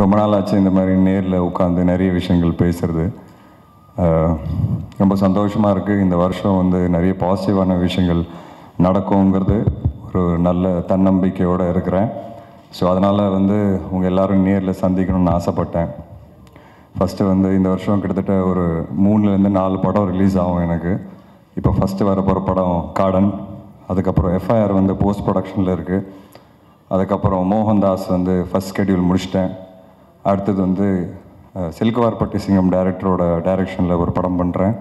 ரொம்ப நாள் ஆச்சு இந்த மாதிரி நேரில் உட்காந்து நிறைய விஷயங்கள் பேசுகிறது ரொம்ப சந்தோஷமாக இருக்குது இந்த வருஷம் வந்து நிறைய பாசிட்டிவான விஷயங்கள் நடக்குங்கிறது ஒரு நல்ல தன்னம்பிக்கையோடு இருக்கிறேன் ஸோ அதனால் வந்து உங்கள் எல்லோரும் நேரில் சந்திக்கணும்னு ஆசைப்பட்டேன் ஃபஸ்ட்டு வந்து இந்த வருஷம் கிட்டத்தட்ட ஒரு மூணுலேருந்து நாலு படம் ரிலீஸ் ஆகும் எனக்கு இப்போ ஃபஸ்ட்டு வர போகிற படம் காடன் அதுக்கப்புறம் எஃப்ஐஆர் வந்து போஸ்ட் ப்ரொடக்ஷனில் இருக்குது அதுக்கப்புறம் மோகன்தாஸ் வந்து ஃபஸ்ட் ஸ்கெடியூல் முடிச்சிட்டேன் அடுத்தது வந்து செல்குவார்பட்டி சிங்கம் டேரக்டரோட டைரக்ஷனில் ஒரு படம் பண்ணுறேன்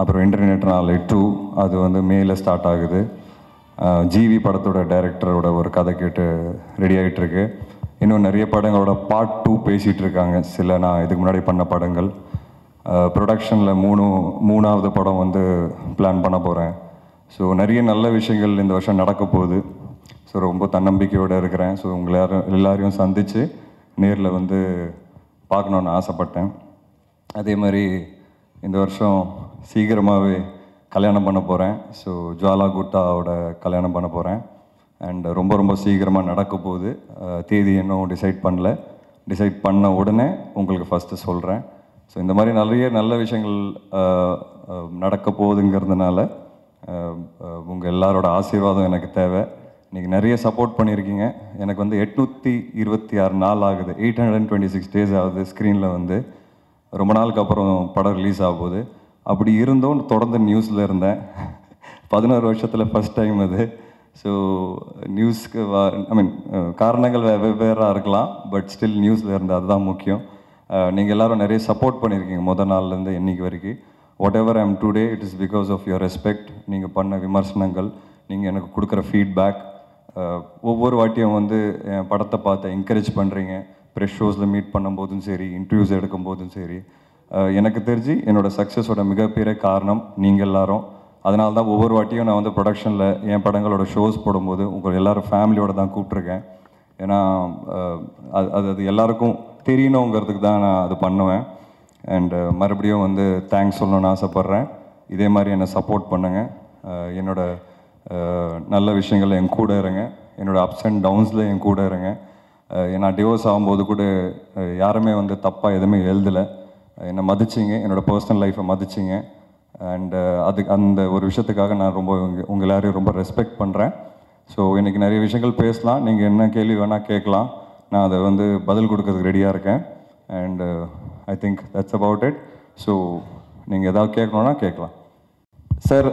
அப்புறம் இன்டர்நெட் நாள் டூ அது வந்து மேல ஸ்டார்ட் ஆகுது ஜிவி படத்தோட டைரக்டரோட ஒரு கதை கேட்டு ரெடி ஆகிட்டுருக்கு இன்னும் நிறைய படங்களோட பார்ட் டூ பேசிகிட்டு இருக்காங்க சில நான் இதுக்கு முன்னாடி பண்ண படங்கள் ப்ரொடக்ஷனில் மூணு மூணாவது படம் வந்து பிளான் பண்ண போகிறேன் ஸோ நிறைய நல்ல விஷயங்கள் இந்த வருஷம் நடக்க போகுது ஸோ ரொம்ப தன்னம்பிக்கையோடு இருக்கிறேன் ஸோ உங்களை எல்லாரையும் சந்தித்து நேரில் வந்து பார்க்கணுன்னு ஆசைப்பட்டேன் அதே மாதிரி இந்த வருஷம் சீக்கிரமாகவே கல்யாணம் பண்ண போகிறேன் ஸோ ஜுவாலா குட்டாவோட கல்யாணம் பண்ண போகிறேன் அண்ட் ரொம்ப ரொம்ப சீக்கிரமாக நடக்க போகுது தேதி இன்னும் டிசைட் பண்ணல டிசைட் பண்ண உடனே உங்களுக்கு ஃபஸ்ட்டு சொல்கிறேன் ஸோ இந்த மாதிரி நிறைய நல்ல விஷயங்கள் நடக்க போகுதுங்கிறதுனால உங்கள் எல்லாரோட ஆசீர்வாதம் எனக்கு தேவை இன்றைக்கி நிறைய சப்போர்ட் பண்ணியிருக்கீங்க எனக்கு வந்து எட்நூற்றி இருபத்தி ஆறு நாள் ஆகுது eight hundred and twenty six days ஆகுது ஸ்க்ரீனில் வந்து ரொம்ப நாளுக்கு அப்புறம் படம் ரிலீஸ் ஆக போகுது அப்படி இருந்தும் தொடர்ந்து நியூஸில் இருந்தேன் பதினோரு வருஷத்தில் ஃபஸ்ட் டைம் அது ஸோ நியூஸ்க்கு வா ஐ மீன் காரணங்கள் வெவ்வேறாக இருக்கலாம் பட் ஸ்டில் நியூஸில் இருந்து அதுதான் முக்கியம் நீங்கள் எல்லோரும் நிறைய சப்போர்ட் பண்ணியிருக்கீங்க முத நாள்லேருந்து என்றைக்கு வரைக்கும் whatever I'm today it is because of your respect நீங்கள் பண்ண விமர்சனங்கள் நீங்கள் எனக்கு கொடுக்குற ஃபீட்பேக் ஒவ்வொரு வாட்டியும் வந்து என் படத்தை பார்த்து என்கரேஜ் பண்ணுறீங்க ப்ரெஷ் ஷோஸில் மீட் பண்ணும்போதும் சரி இன்டர்வியூஸ் எடுக்கும் போதும் சரி எனக்கு தெரிஞ்சு என்னோடய சக்ஸஸோட மிகப்பெரிய காரணம் நீங்கள் எல்லாரும் அதனால தான் ஒவ்வொரு வாட்டியும் நான் வந்து ப்ரொடக்ஷனில் என் படங்களோட ஷோஸ் போடும்போது உங்கள் எல்லோரும் ஃபேமிலியோடு தான் கூப்பிட்ருக்கேன் ஏன்னா அது அது அது எல்லாருக்கும் தெரியணுங்கிறதுக்கு தான் நான் அது பண்ணுவேன் அண்டு மறுபடியும் வந்து தேங்க்ஸ் சொல்லணும்னு ஆசைப்பட்றேன் இதே மாதிரி என்னை சப்போர்ட் பண்ணுங்கள் என்னோடய நல்ல விஷயங்கள் என் கூட இருங்க என்னோடய அப்ஸ் அண்ட் டவுன்ஸில் என் கூட இருங்க ஏன்னா டிவோர்ஸ் ஆகும்போது கூட யாருமே வந்து தப்பாக எதுவுமே எழுதலை என்னை மதிச்சிங்க என்னோடய பர்சனல் லைஃப்பை மதிச்சிங்க அண்டு அதுக்கு அந்த ஒரு விஷயத்துக்காக நான் ரொம்ப உங்கள் எல்லாரையும் ரொம்ப ரெஸ்பெக்ட் பண்ணுறேன் ஸோ இன்றைக்கி நிறைய விஷயங்கள் பேசலாம் நீங்கள் என்ன கேள்வி வேணால் கேட்கலாம் நான் அதை வந்து பதில் கொடுக்கறதுக்கு ரெடியாக இருக்கேன் and I think that's about it so நீங்கள் எதாவது கேட்கணுன்னா கேட்கலாம் சார்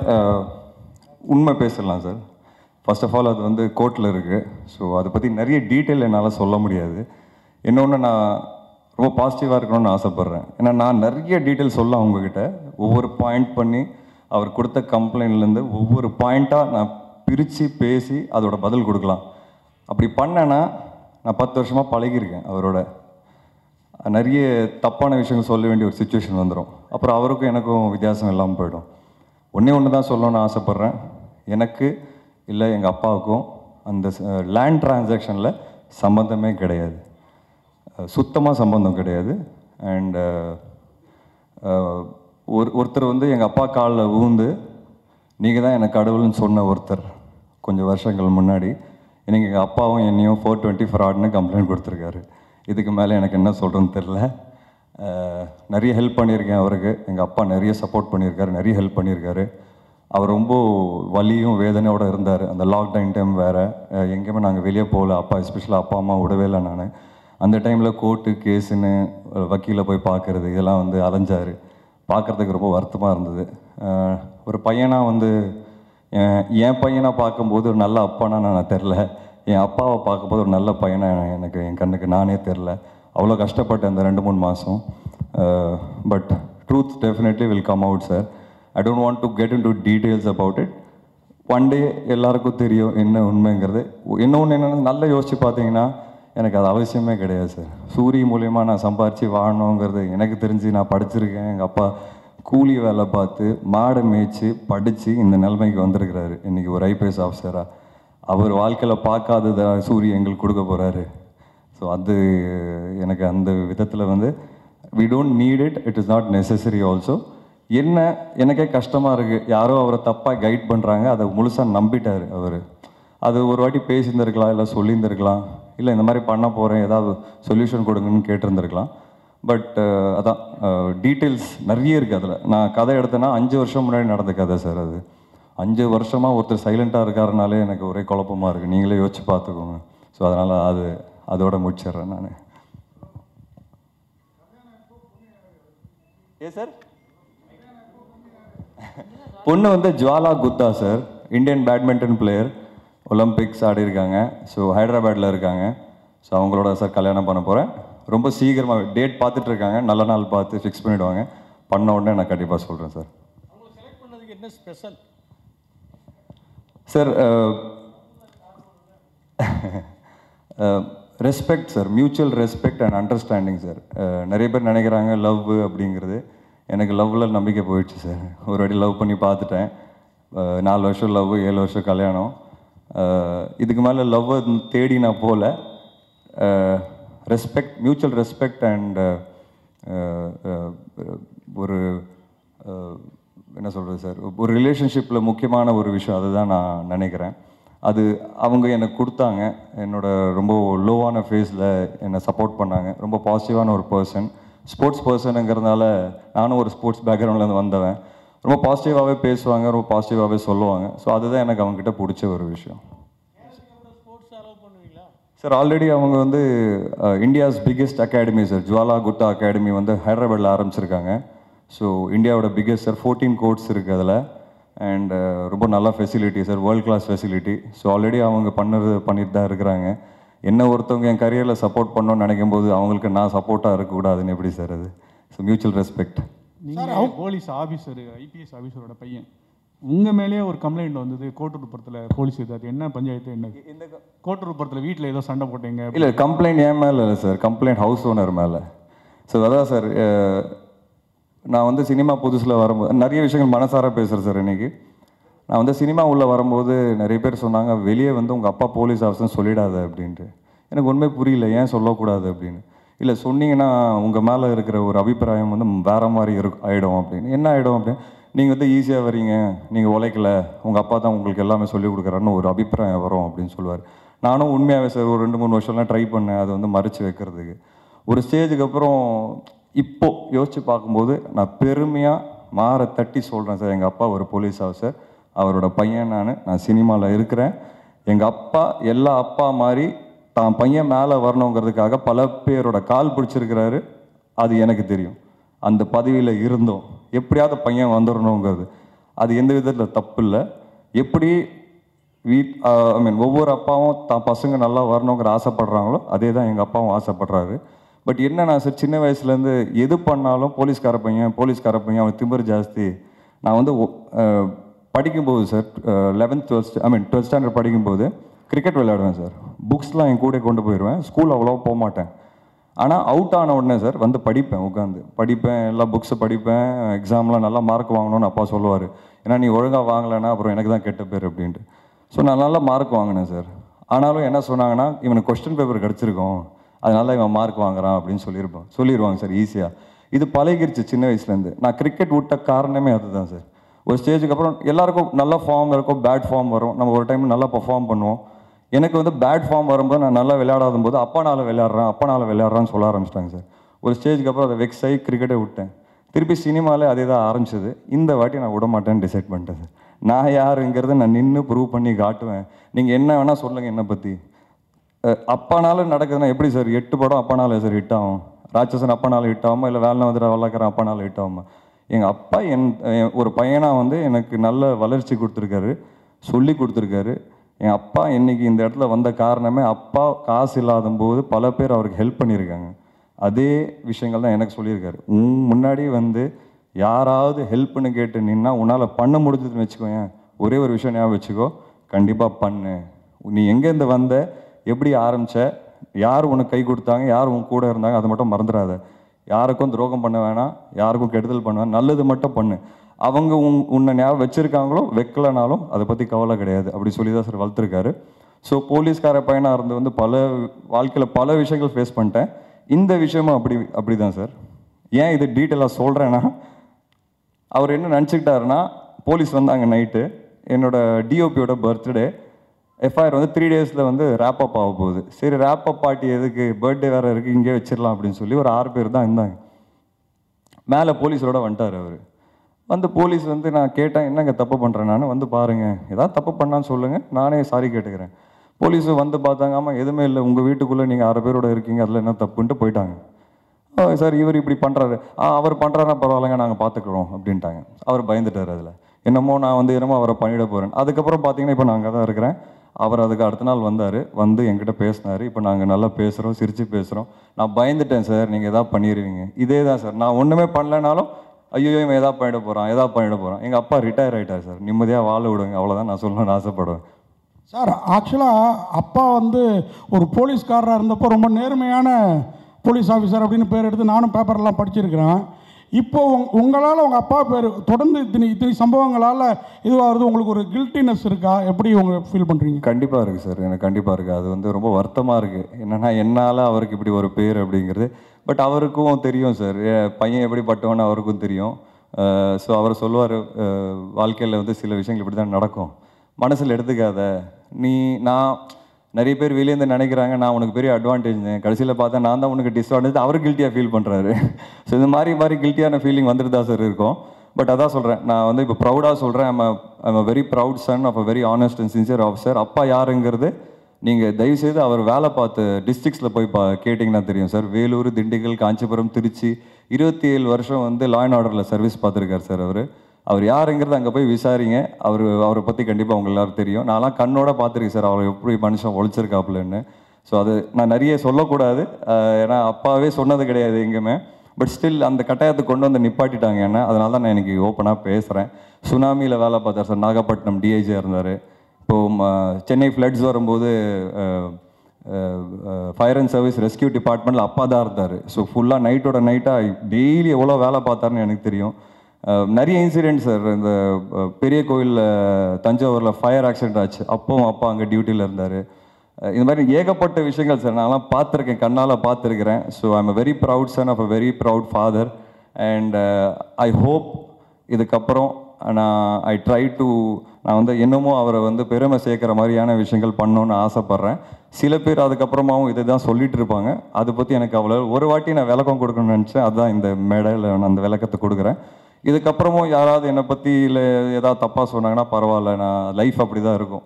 உண்மை பேசலாம் சார் ஃபஸ்ட் ஆஃப் ஆல் அது வந்து கோர்ட்டில் இருக்குது ஸோ அதை பற்றி நிறைய டீட்டெயில் என்னால் சொல்ல முடியாது இன்னொன்று நான் ரொம்ப பாசிட்டிவாக இருக்கணும்னு ஆசைப்பட்றேன் ஏன்னா நான் நிறைய டீட்டெயில் சொல்ல அவங்கக்கிட்ட ஒவ்வொரு பாயிண்ட் பண்ணி அவர் கொடுத்த கம்ப்ளைண்ட்லேருந்து ஒவ்வொரு பாயிண்ட்டாக நான் பிரித்து பேசி அதோட பதில் கொடுக்கலாம் அப்படி பண்ணேன்னா நான் பத்து வருஷமாக பழகியிருக்கேன் அவரோட நிறைய தப்பான விஷயங்கள் சொல்ல வேண்டிய ஒரு சுச்சுவேஷன் வந்துடும் அப்புறம் அவருக்கும் எனக்கும் வித்தியாசம் இல்லாமல் போயிடும் ஒன்றே ஒன்று தான் சொல்லணும்னு ஆசைப்பட்றேன் எனக்கு இல்லை எங்கள் அப்பாவுக்கும் அந்த லேண்ட் ட்ரான்சாக்ஷனில் சம்மந்தமே கிடையாது சுத்தமாக சம்மந்தம் கிடையாது அண்டு ஒரு ஒருத்தர் வந்து எங்கள் அப்பா காலில் ஊந்து நீங்கள் தான் எனக்கு கடவுள்னு சொன்ன ஒருத்தர் கொஞ்சம் வருஷங்கள் முன்னாடி எனக்கு எங்கள் அப்பாவும் என்னையும் ஃபோர் டுவெண்ட்டி ஃப்ராட்னு கம்ப்ளைண்ட் கொடுத்துருக்காரு இதுக்கு மேலே எனக்கு என்ன சொல்கிறேன்னு தெரில நிறைய ஹெல்ப் பண்ணியிருக்கேன் அவருக்கு எங்கள் அப்பா நிறைய சப்போர்ட் பண்ணியிருக்காரு நிறைய ஹெல்ப் பண்ணியிருக்காரு அவர் ரொம்ப வலியும் வேதனையோடு இருந்தார் அந்த லாக்டவுன் டைம் வேறு எங்கேயுமே நாங்கள் வெளியே போகல அப்பா எஸ்பெஷலாக அப்பா அம்மா விடவே இல்லை நான் அந்த டைமில் கோர்ட்டு கேஸுன்னு வக்கீலை போய் பார்க்குறது இதெல்லாம் வந்து அலைஞ்சார் பார்க்குறதுக்கு ரொம்ப வருத்தமாக இருந்தது ஒரு பையனாக வந்து என் பையனாக பார்க்கும்போது ஒரு நல்ல அப்பானா நான் தெரில என் அப்பாவை பார்க்கும்போது ஒரு நல்ல பையனாக எனக்கு என் கண்ணுக்கு நானே தெரில அவ்வளோ கஷ்டப்பட்டேன் அந்த ரெண்டு மூணு மாதம் but truth definitely will come out sir I don't want to get into details about it one day எல்லாருக்கும் தெரியும் என்ன உண்மைங்கிறது இன்னொன்று என்னென்னா நல்லா யோசித்து பார்த்தீங்கன்னா எனக்கு அது அவசியமே கிடையாது சார் சூரிய மூலியமாக நான் சம்பாரித்து வாழணுங்கிறது எனக்கு தெரிஞ்சு நான் படிச்சிருக்கேன் எங்கள் அப்பா கூலி வேலை பார்த்து மாடை மேய்ச்சி படித்து இந்த நிலைமைக்கு வந்திருக்கிறாரு இன்றைக்கி ஒரு ஐபிஎஸ் ஆஃபீஸராக அவர் வாழ்க்கையில் பார்க்காததாக சூரிய எங்களுக்கு கொடுக்க போகிறாரு ஸோ அது எனக்கு அந்த விதத்தில் வந்து we don't need it it is not necessary also என்ன எனக்கே கஷ்டமாக இருக்குது யாரோ அவரை தப்பாக கைட் பண்ணுறாங்க அதை முழுசாக நம்பிட்டார் அவர் அது ஒரு வாட்டி பேசியிருந்திருக்கலாம் இல்லை சொல்லியிருந்திருக்கலாம் இல்லை இந்த மாதிரி பண்ண போகிறேன் ஏதாவது சொல்யூஷன் கொடுங்கன்னு கேட்டிருந்திருக்கலாம் பட் அதான் டீட்டெயில்ஸ் நிறைய இருக்குது அதில் நான் கதை எடுத்தேன்னா அஞ்சு வருஷம் முன்னாடி நடந்த கதை சார் அது அஞ்சு வருஷமாக ஒருத்தர் சைலண்ட்டாக இருக்காருனாலே எனக்கு ஒரே குழப்பமாக இருக்குது நீங்களே யோசிச்சு பார்த்துக்கோங்க ஸோ அதனால் அது அதோட முடிச்சிடுறேன் நான் ஏ சார் பொண்ணு வந்து Jwala Gutta sir Indian badminton player Olympics ஆடிருக்காங்க ஸோ ஹைதராபாடில் இருக்காங்க ஸோ அவங்களோட சார் கல்யாணம் பண்ண போகிறேன் ரொம்ப சீக்கிரமாக டேட் பார்த்துட்டு இருக்காங்க நல்ல நாள் பார்த்து ஃபிக்ஸ் பண்ணிவிடுவாங்க பண்ண உடனே நான் கண்டிப்பாக சொல்கிறேன் சார் என்ன special sir respect sir mutual respect and understanding sir நிறைய பேர் நினைக்கிறாங்க லவ் அப்படிங்கிறது எனக்கு லவ்வில் நம்பிக்கை போயிடுச்சு சார் ஒரு வாட்டி லவ் பண்ணி பார்த்துட்டேன் நாலு வருஷம் லவ் ஏழு வருஷம் கல்யாணம் இதுக்கு மேலே லவ்வை தேடி நான் போகல ரெஸ்பெக்ட் மியூச்சுவல் ரெஸ்பெக்ட் அண்ட் ஒரு என்ன சொல்கிறது சார் ஒரு ரிலேஷன்ஷிப்பில் முக்கியமான ஒரு விஷயம் தான் நான் நினைக்கிறேன் அது அவங்க எனக்கு கொடுத்தாங்க என்னோடய ரொம்ப லோவான ஃபேஸில் என்னை சப்போர்ட் பண்ணாங்க ரொம்ப பாசிட்டிவான ஒரு பர்சன் ஸ்போர்ட்ஸ் பர்சனுங்கிறதுனால நானும் ஒரு ஸ்போர்ட்ஸ் பேக்ரவுண்ட்லேருந்து வந்தவன் ரொம்ப பாசிட்டிவாகவே பேசுவாங்க ரொம்ப பாசிட்டிவாகவே சொல்லுவாங்க ஸோ அதுதான் எனக்கு அவங்ககிட்ட பிடிச்ச ஒரு விஷயம் சார் ஆல்ரெடி அவங்க வந்து India's biggest academy sir Jwala Gutta academy வந்து ஹைதராபாத்தில் ஆரம்பிச்சிருக்காங்க ஸோ இந்தியாவோட பிக்கெஸ்ட் சார் ஃபோர்டீன் கோட்ஸ் இருக்குது அதில் அண்ட் ரொம்ப நல்ல facility sir world class facility so already அவங்க பண்ணுறது பண்ணிட்டு தான் இருக்கிறாங்க என்ன ஒருத்தவங்க என் கரியரில் சப்போர்ட் பண்ணணும்னு நினைக்கும் போது அவங்களுக்கு நான் சப்போர்ட்டாக இருக்கக்கூடாதுன்னு எப்படி சார் அது ஸோ மியூச்சுவல் ரெஸ்பெக்ட் நீங்கள் போலீஸ் ஆஃபீஸர் ஐபிஎஸ் ஆஃபீஸரோட பையன் உங்கள் மேலேயே ஒரு கம்ப்ளைண்ட் வந்தது கோட்டுப்புறத்தில் போலீஸ் இது அது என்ன பஞ்சாயத்து என்ன இந்த கோட்டுப்புறத்தில் வீட்டில் ஏதோ சண்டை போட்டீங்க இல்லை கம்ப்ளைண்ட் ஏன் மேலே இல்லை சார் கம்ப்ளைண்ட் ஹவுஸ் ஓனர் மேலே ஸோ அதான் சார் நான் வந்து சினிமா புதுசில் வரும்போது நிறைய விஷயங்கள் மனசார பேசுகிறேன் சார் இன்றைக்கி நான் வந்து சினிமா உள்ளே வரும்போது நிறைய பேர் சொன்னாங்க வெளியே வந்து உங்கள் அப்பா போலீஸ் ஆஃபீஸர் சொல்லிடாத அப்படின்ட்டு எனக்கு ஒன்றுமே புரியல ஏன் சொல்லக்கூடாது அப்படின்னு இல்லை சொன்னீங்கன்னா உங்கள் மேலே இருக்கிற ஒரு அபிப்பிராயம் வந்து வேறு மாதிரி இரு ஆகிடும் அப்படின்னு என்ன ஆகிடும் அப்படின்னு நீங்கள் வந்து ஈஸியாக வரீங்க நீங்கள் உழைக்கல உங்கள் அப்பா தான் உங்களுக்கு எல்லாமே சொல்லிக் கொடுக்குறான்னு ஒரு அபிப்பிராயம் வரும் அப்படின்னு சொல்லுவார் நானும் உண்மையாகவே சார் ஒரு ரெண்டு மூணு வருஷம்லாம் ட்ரை பண்ணேன் அதை வந்து மறைச்சி வைக்கிறதுக்கு ஒரு ஸ்டேஜுக்கு அப்புறம் இப்போது யோசித்து பார்க்கும்போது நான் பெருமையாக மாற தட்டி சொல்கிறேன் சார் எங்கள் அப்பா ஒரு போலீஸ் ஆஃபீஸர் அவரோட பையன் நான் நான் சினிமாவில் இருக்கிறேன் எங்கள் அப்பா எல்லா அப்பா மாதிரி தான் பையன் மேலே வரணுங்கிறதுக்காக பல பேரோட கால் பிடிச்சிருக்கிறாரு அது எனக்கு தெரியும் அந்த பதவியில் இருந்தோம் எப்படியாவது பையன் வந்துடணுங்கிறது அது எந்த விதத்தில் தப்பு இல்லை எப்படி வீட் ஐ மீன் ஒவ்வொரு அப்பாவும் தான் பசங்க நல்லா வரணுங்கிற ஆசைப்படுறாங்களோ அதே தான் எங்கள் அப்பாவும் ஆசைப்படுறாரு பட் என்ன நான் சார் சின்ன வயசுலேருந்து எது பண்ணாலும் போலீஸ்கார பையன் போலீஸ்கார பையன் அவன் திமிர் ஜாஸ்தி நான் வந்து படிக்கும்போது sir eleventh twelfth I mean twelfth standard படிக்கும்போது கிரிக்கெட் விளையாடுவேன் சார் புக்ஸ்லாம் என் கூட கொண்டு போயிடுவேன் ஸ்கூல் அவ்வளோ போக மாட்டேன் ஆனால் அவுட் ஆன உடனே சார் வந்து படிப்பேன் உட்காந்து படிப்பேன் எல்லா புக்ஸை படிப்பேன் எக்ஸாம்லாம் நல்லா மார்க் வாங்கணும்னு அப்பா சொல்லுவார் ஏன்னா நீ ஒழுங்காக வாங்கலைன்னா அப்புறம் எனக்கு தான் கெட்ட பேர் அப்படின்ட்டு ஸோ நான் நல்லா மார்க் வாங்கினேன் சார் ஆனாலும் என்ன சொன்னாங்கன்னா இவனுக்கு கொஸ்டின் பேப்பர் கிடச்சிருக்கோம் அதனால் இவன் மார்க் வாங்குறான் அப்படின்னு சொல்லியிருப்பான் சொல்லிடுவாங்க சார் ஈஸியாக இது பழகிருச்சு சின்ன வயசுலேருந்து நான் கிரிக்கெட் விட்ட காரணமே அதுதான் சார் ஒரு ஸ்டேஜுக்கு அப்புறம் எல்லாருக்கும் நல்ல ஃபார்ம் இருக்கும் பேட் ஃபார்ம் வரும் நம்ம ஒரு டைம் நல்லா பர்ஃபார்ம் பண்ணுவோம் எனக்கு வந்து பேட் ஃபார்ம் வரும்போது நான் நல்லா விளையாடாத போது அப்பானால் விளையாடுறேன் அப்பானால் விளையாடுறான்னு சொல்ல ஆரம்பிச்சிட்டாங்க சார் ஒரு ஸ்டேஜுக்கு அப்புறம் அதை வெக்ஸ் ஆகி கிரிக்கெட்டை விட்டேன் திருப்பி சினிமாலே அதே தான் ஆரம்பிச்சது இந்த வாட்டி நான் விட மாட்டேன்னு டிசைட் பண்ணிட்டேன் சார் நான் யாருங்கிறத நான் நின்று ப்ரூவ் பண்ணி காட்டுவேன் நீங்கள் என்ன வேணால் சொல்லுங்கள் என்னை பற்றி அப்பானாலும் நடக்குதுன்னா எப்படி சார் எட்டு படம் அப்பானால சார் ஹிட் ஆகும் ராட்சசன் அப்பானால ஹிட் ஆகுமா இல்லை வேலை வந்துட்டு வல்லக்கரன் அப்பானால ஹிட் ஆகுமா எங்கள் அப்பா என் ஒரு பையனாக வந்து எனக்கு நல்ல வளர்ச்சி கொடுத்துருக்காரு சொல்லி கொடுத்துருக்காரு என் அப்பா இன்றைக்கி இந்த இடத்துல வந்த காரணமே அப்பா காசு இல்லாத போது பல பேர் அவருக்கு ஹெல்ப் பண்ணியிருக்காங்க அதே விஷயங்கள் தான் எனக்கு சொல்லியிருக்காரு உன் முன்னாடி வந்து யாராவது ஹெல்ப்னு கேட்டு நின்னா உன்னால் பண்ண முடிஞ்சதுன்னு வச்சுக்கோயேன் ஒரே ஒரு விஷயம் ஞாபகம் வச்சுக்கோ கண்டிப்பாக பண்ணு நீ எங்கேருந்து வந்த எப்படி ஆரம்பித்த யார் உனக்கு கை கொடுத்தாங்க யார் உன் கூட இருந்தாங்க அதை மட்டும் மறந்துடாத யாருக்கும் துரோகம் பண்ண வேணாம் யாருக்கும் கெடுதல் பண்ண வேணாம் நல்லது மட்டும் பண்ணு அவங்க உன் உன்னை ஞாபகம் வச்சுருக்காங்களோ வைக்கலனாலும் அதை பற்றி கவலை கிடையாது அப்படி சொல்லி தான் சார் வளர்த்துருக்காரு ஸோ போலீஸ்கார பையனாக இருந்து வந்து பல வாழ்க்கையில் பல விஷயங்கள் ஃபேஸ் பண்ணிட்டேன் இந்த விஷயமும் அப்படி அப்படி தான் சார் ஏன் இது டீட்டெயிலாக சொல்கிறேன்னா அவர் என்ன நினச்சிக்கிட்டாருன்னா போலீஸ் வந்தாங்க நைட்டு என்னோடய டிஓபியோட பர்த்டே எஃப்ஐஆர் வந்து த்ரீ டேஸில் வந்து ரேப் அப் ஆக போகுது சரி ரேப் அப் பார்ட்டி எதுக்கு பர்த்டே வேறு இருக்குது இங்கே வச்சிடலாம் அப்படின்னு சொல்லி ஒரு ஆறு பேர் தான் இருந்தாங்க மேலே போலீஸோட வந்துட்டார் அவர் வந்து போலீஸ் வந்து நான் கேட்டேன் என்னங்க தப்பு பண்ணுறேன் நான் வந்து பாருங்கள் ஏதாவது தப்பு பண்ணான்னு சொல்லுங்கள் நானே சாரி கேட்டுக்கிறேன் போலீஸும் வந்து பார்த்தாங்க ஆமாம் எதுவுமே இல்லை உங்கள் வீட்டுக்குள்ளே நீங்கள் ஆறு பேரோட இருக்கீங்க அதில் என்ன தப்புன்ட்டு போயிட்டாங்க சார் இவர் இப்படி பண்ணுறாரு ஆ அவர் பண்ணுறாருனா பரவாயில்லைங்க நாங்கள் பார்த்துக்குறோம் அப்படின்ட்டாங்க அவர் பயந்துட்டார் அதில் என்னமோ நான் வந்து என்னமோ அவரை பண்ணிட போகிறேன் அதுக்கப்புறம் பார்த்தீங்கன்னா இப்போ நான் அங்கே தான் இருக்கிறேன் அவர் அதுக்கு அடுத்த நாள் வந்தார் வந்து என்கிட்ட பேசினார் இப்போ நாங்கள் நல்லா பேசுகிறோம் சிரித்து பேசுகிறோம் நான் பயந்துட்டேன் சார் நீங்கள் எதாவது பண்ணிடுவீங்க இதே தான் சார் நான் ஒன்றுமே பண்ணலனாலும் ஐயோ இவன் எதா பண்ணிட போகிறான் எதா பண்ணிட போகிறான் எங்கள் அப்பா ரிட்டையர் ஆகிட்டார் சார் நிம்மதியாக வாழ விடுங்க அவ்வளோதான் நான் சொல்லணும்னு ஆசைப்படுவேன் சார் ஆக்சுவலாக அப்பா வந்து ஒரு போலீஸ்காரராக இருந்தப்போ ரொம்ப நேர்மையான போலீஸ் ஆஃபீஸர் அப்படின்னு பேர் எடுத்து நானும் பேப்பர்லாம் படிச்சிருக்கிறேன் இப்போ உங் உங்களால் உங்கள் அப்பா பேர் தொடர்ந்து இத்தனை இத்தனை சம்பவங்களால் இதுவாகிறது உங்களுக்கு ஒரு கில்ட்டினஸ் இருக்கா எப்படி உங்க ஃபீல் பண்ணுறீங்க கண்டிப்பாக இருக்குது சார் எனக்கு கண்டிப்பாக இருக்குது அது வந்து ரொம்ப வருத்தமாக இருக்குது என்னென்னா என்னால் அவருக்கு இப்படி ஒரு பேர் அப்படிங்கிறது பட் அவருக்கும் தெரியும் சார் பையன் எப்படி பட்டவன்னு அவருக்கும் தெரியும் ஸோ அவர் சொல்லுவார் வாழ்க்கையில் வந்து சில விஷயங்கள் இப்படி தான் நடக்கும் மனசில் எடுத்துக்காத நீ நான் நிறைய பேர் வெளியேந்து நினைக்கிறாங்க நான் உனக்கு பெரிய அட்வான்டேஜ் கடைசியில் பார்த்தா நான் தான் உனக்கு டிஸ்அட்வான்டேஜ் அவர் கில்ட்டியாக ஃபீல் பண்ணுறாரு ஸோ இந்த மாதிரி மாதிரி கில்ட்டியான ஃபீலிங் வந்துட்டு தான் சார் இருக்கும் பட் அதான் சொல்கிறேன் நான் வந்து இப்போ ப்ரௌடாக சொல்கிறேன் I'm I'm a very proud son of a very honest and sincere officer அப்பா யாருங்கிறது நீங்கள் தயவுசெய்து அவர் வேலை பார்த்து டிஸ்ட்ரிக்ஸில் போய் பா கேட்டிங்கன்னா தெரியும் சார் வேலூர் திண்டுக்கல் காஞ்சிபுரம் திருச்சி இருபத்தி ஏழு வருஷம் வந்து லா அண்ட் ஆர்டரில் சர்வீஸ் பார்த்துருக்கார் சார் அவர் அவர் யாருங்கிறது அங்கே போய் விசாரிங்க அவர் அவரை பற்றி கண்டிப்பாக அவங்க எல்லோரும் தெரியும் நான்லாம் கண்ணோட பார்த்துருக்கேன் சார் அவளை எப்படி மனுஷன் ஒழிச்சிருக்காப்புலன்னு ஸோ அது நான் நிறைய சொல்லக்கூடாது ஏன்னா அப்பாவே சொன்னது கிடையாது எங்கேயுமே பட் ஸ்டில் அந்த கட்டாயத்தை கொண்டு வந்து நிப்பாட்டிட்டாங்க என்ன அதனால தான் நான் எனக்கு ஓப்பனாக பேசுகிறேன் சுனாமியில் வேலை பார்த்தார் சார் நாகப்பட்டினம் டிஐஜி இருந்தார் இப்போது சென்னை ஃப்ளட்ஸ் வரும்போது ஃபயர் அண்ட் சர்வீஸ் ரெஸ்கியூ டிபார்ட்மெண்ட்டில் அப்பா தான் இருந்தார் ஸோ ஃபுல்லாக நைட்டோட நைட்டாக டெய்லி எவ்வளோ வேலை பார்த்தாருன்னு எனக்கு தெரியும் நிறைய இன்சிடென்ட் சார் இந்த பெரிய கோயிலில் தஞ்சாவூரில் ஃபயர் ஆக்சிடென்ட் ஆச்சு அப்பவும் அப்பா அங்கே டியூட்டியில் இருந்தார் இந்த மாதிரி ஏகப்பட்ட விஷயங்கள் சார் நான்லாம் பார்த்துருக்கேன் கண்ணால் பார்த்துருக்கிறேன் so I'm a very proud son of a very proud father and I uh, hope இதுக்கப்புறம் நான் ஐ ட்ரை டு நான் வந்து இன்னமும் அவரை வந்து பெருமை சேர்க்குற மாதிரியான விஷயங்கள் பண்ணணும்னு ஆசைப்பட்றேன் சில பேர் அதுக்கப்புறமாவும் இதை தான் சொல்லிகிட்டு இருப்பாங்க அதை பற்றி எனக்கு அவ்வளோ ஒரு வாட்டி நான் விளக்கம் கொடுக்கணும்னு நினச்சேன் அதுதான் இந்த மெடலில் நான் அந்த விளக்கத்தை கொடுக்குறேன் இதுக்கப்புறமும் யாராவது என்னை பற்றி இல்லை ஏதாவது தப்பாக சொன்னாங்கன்னா பரவாயில்ல நான் லைஃப் அப்படி தான் இருக்கும்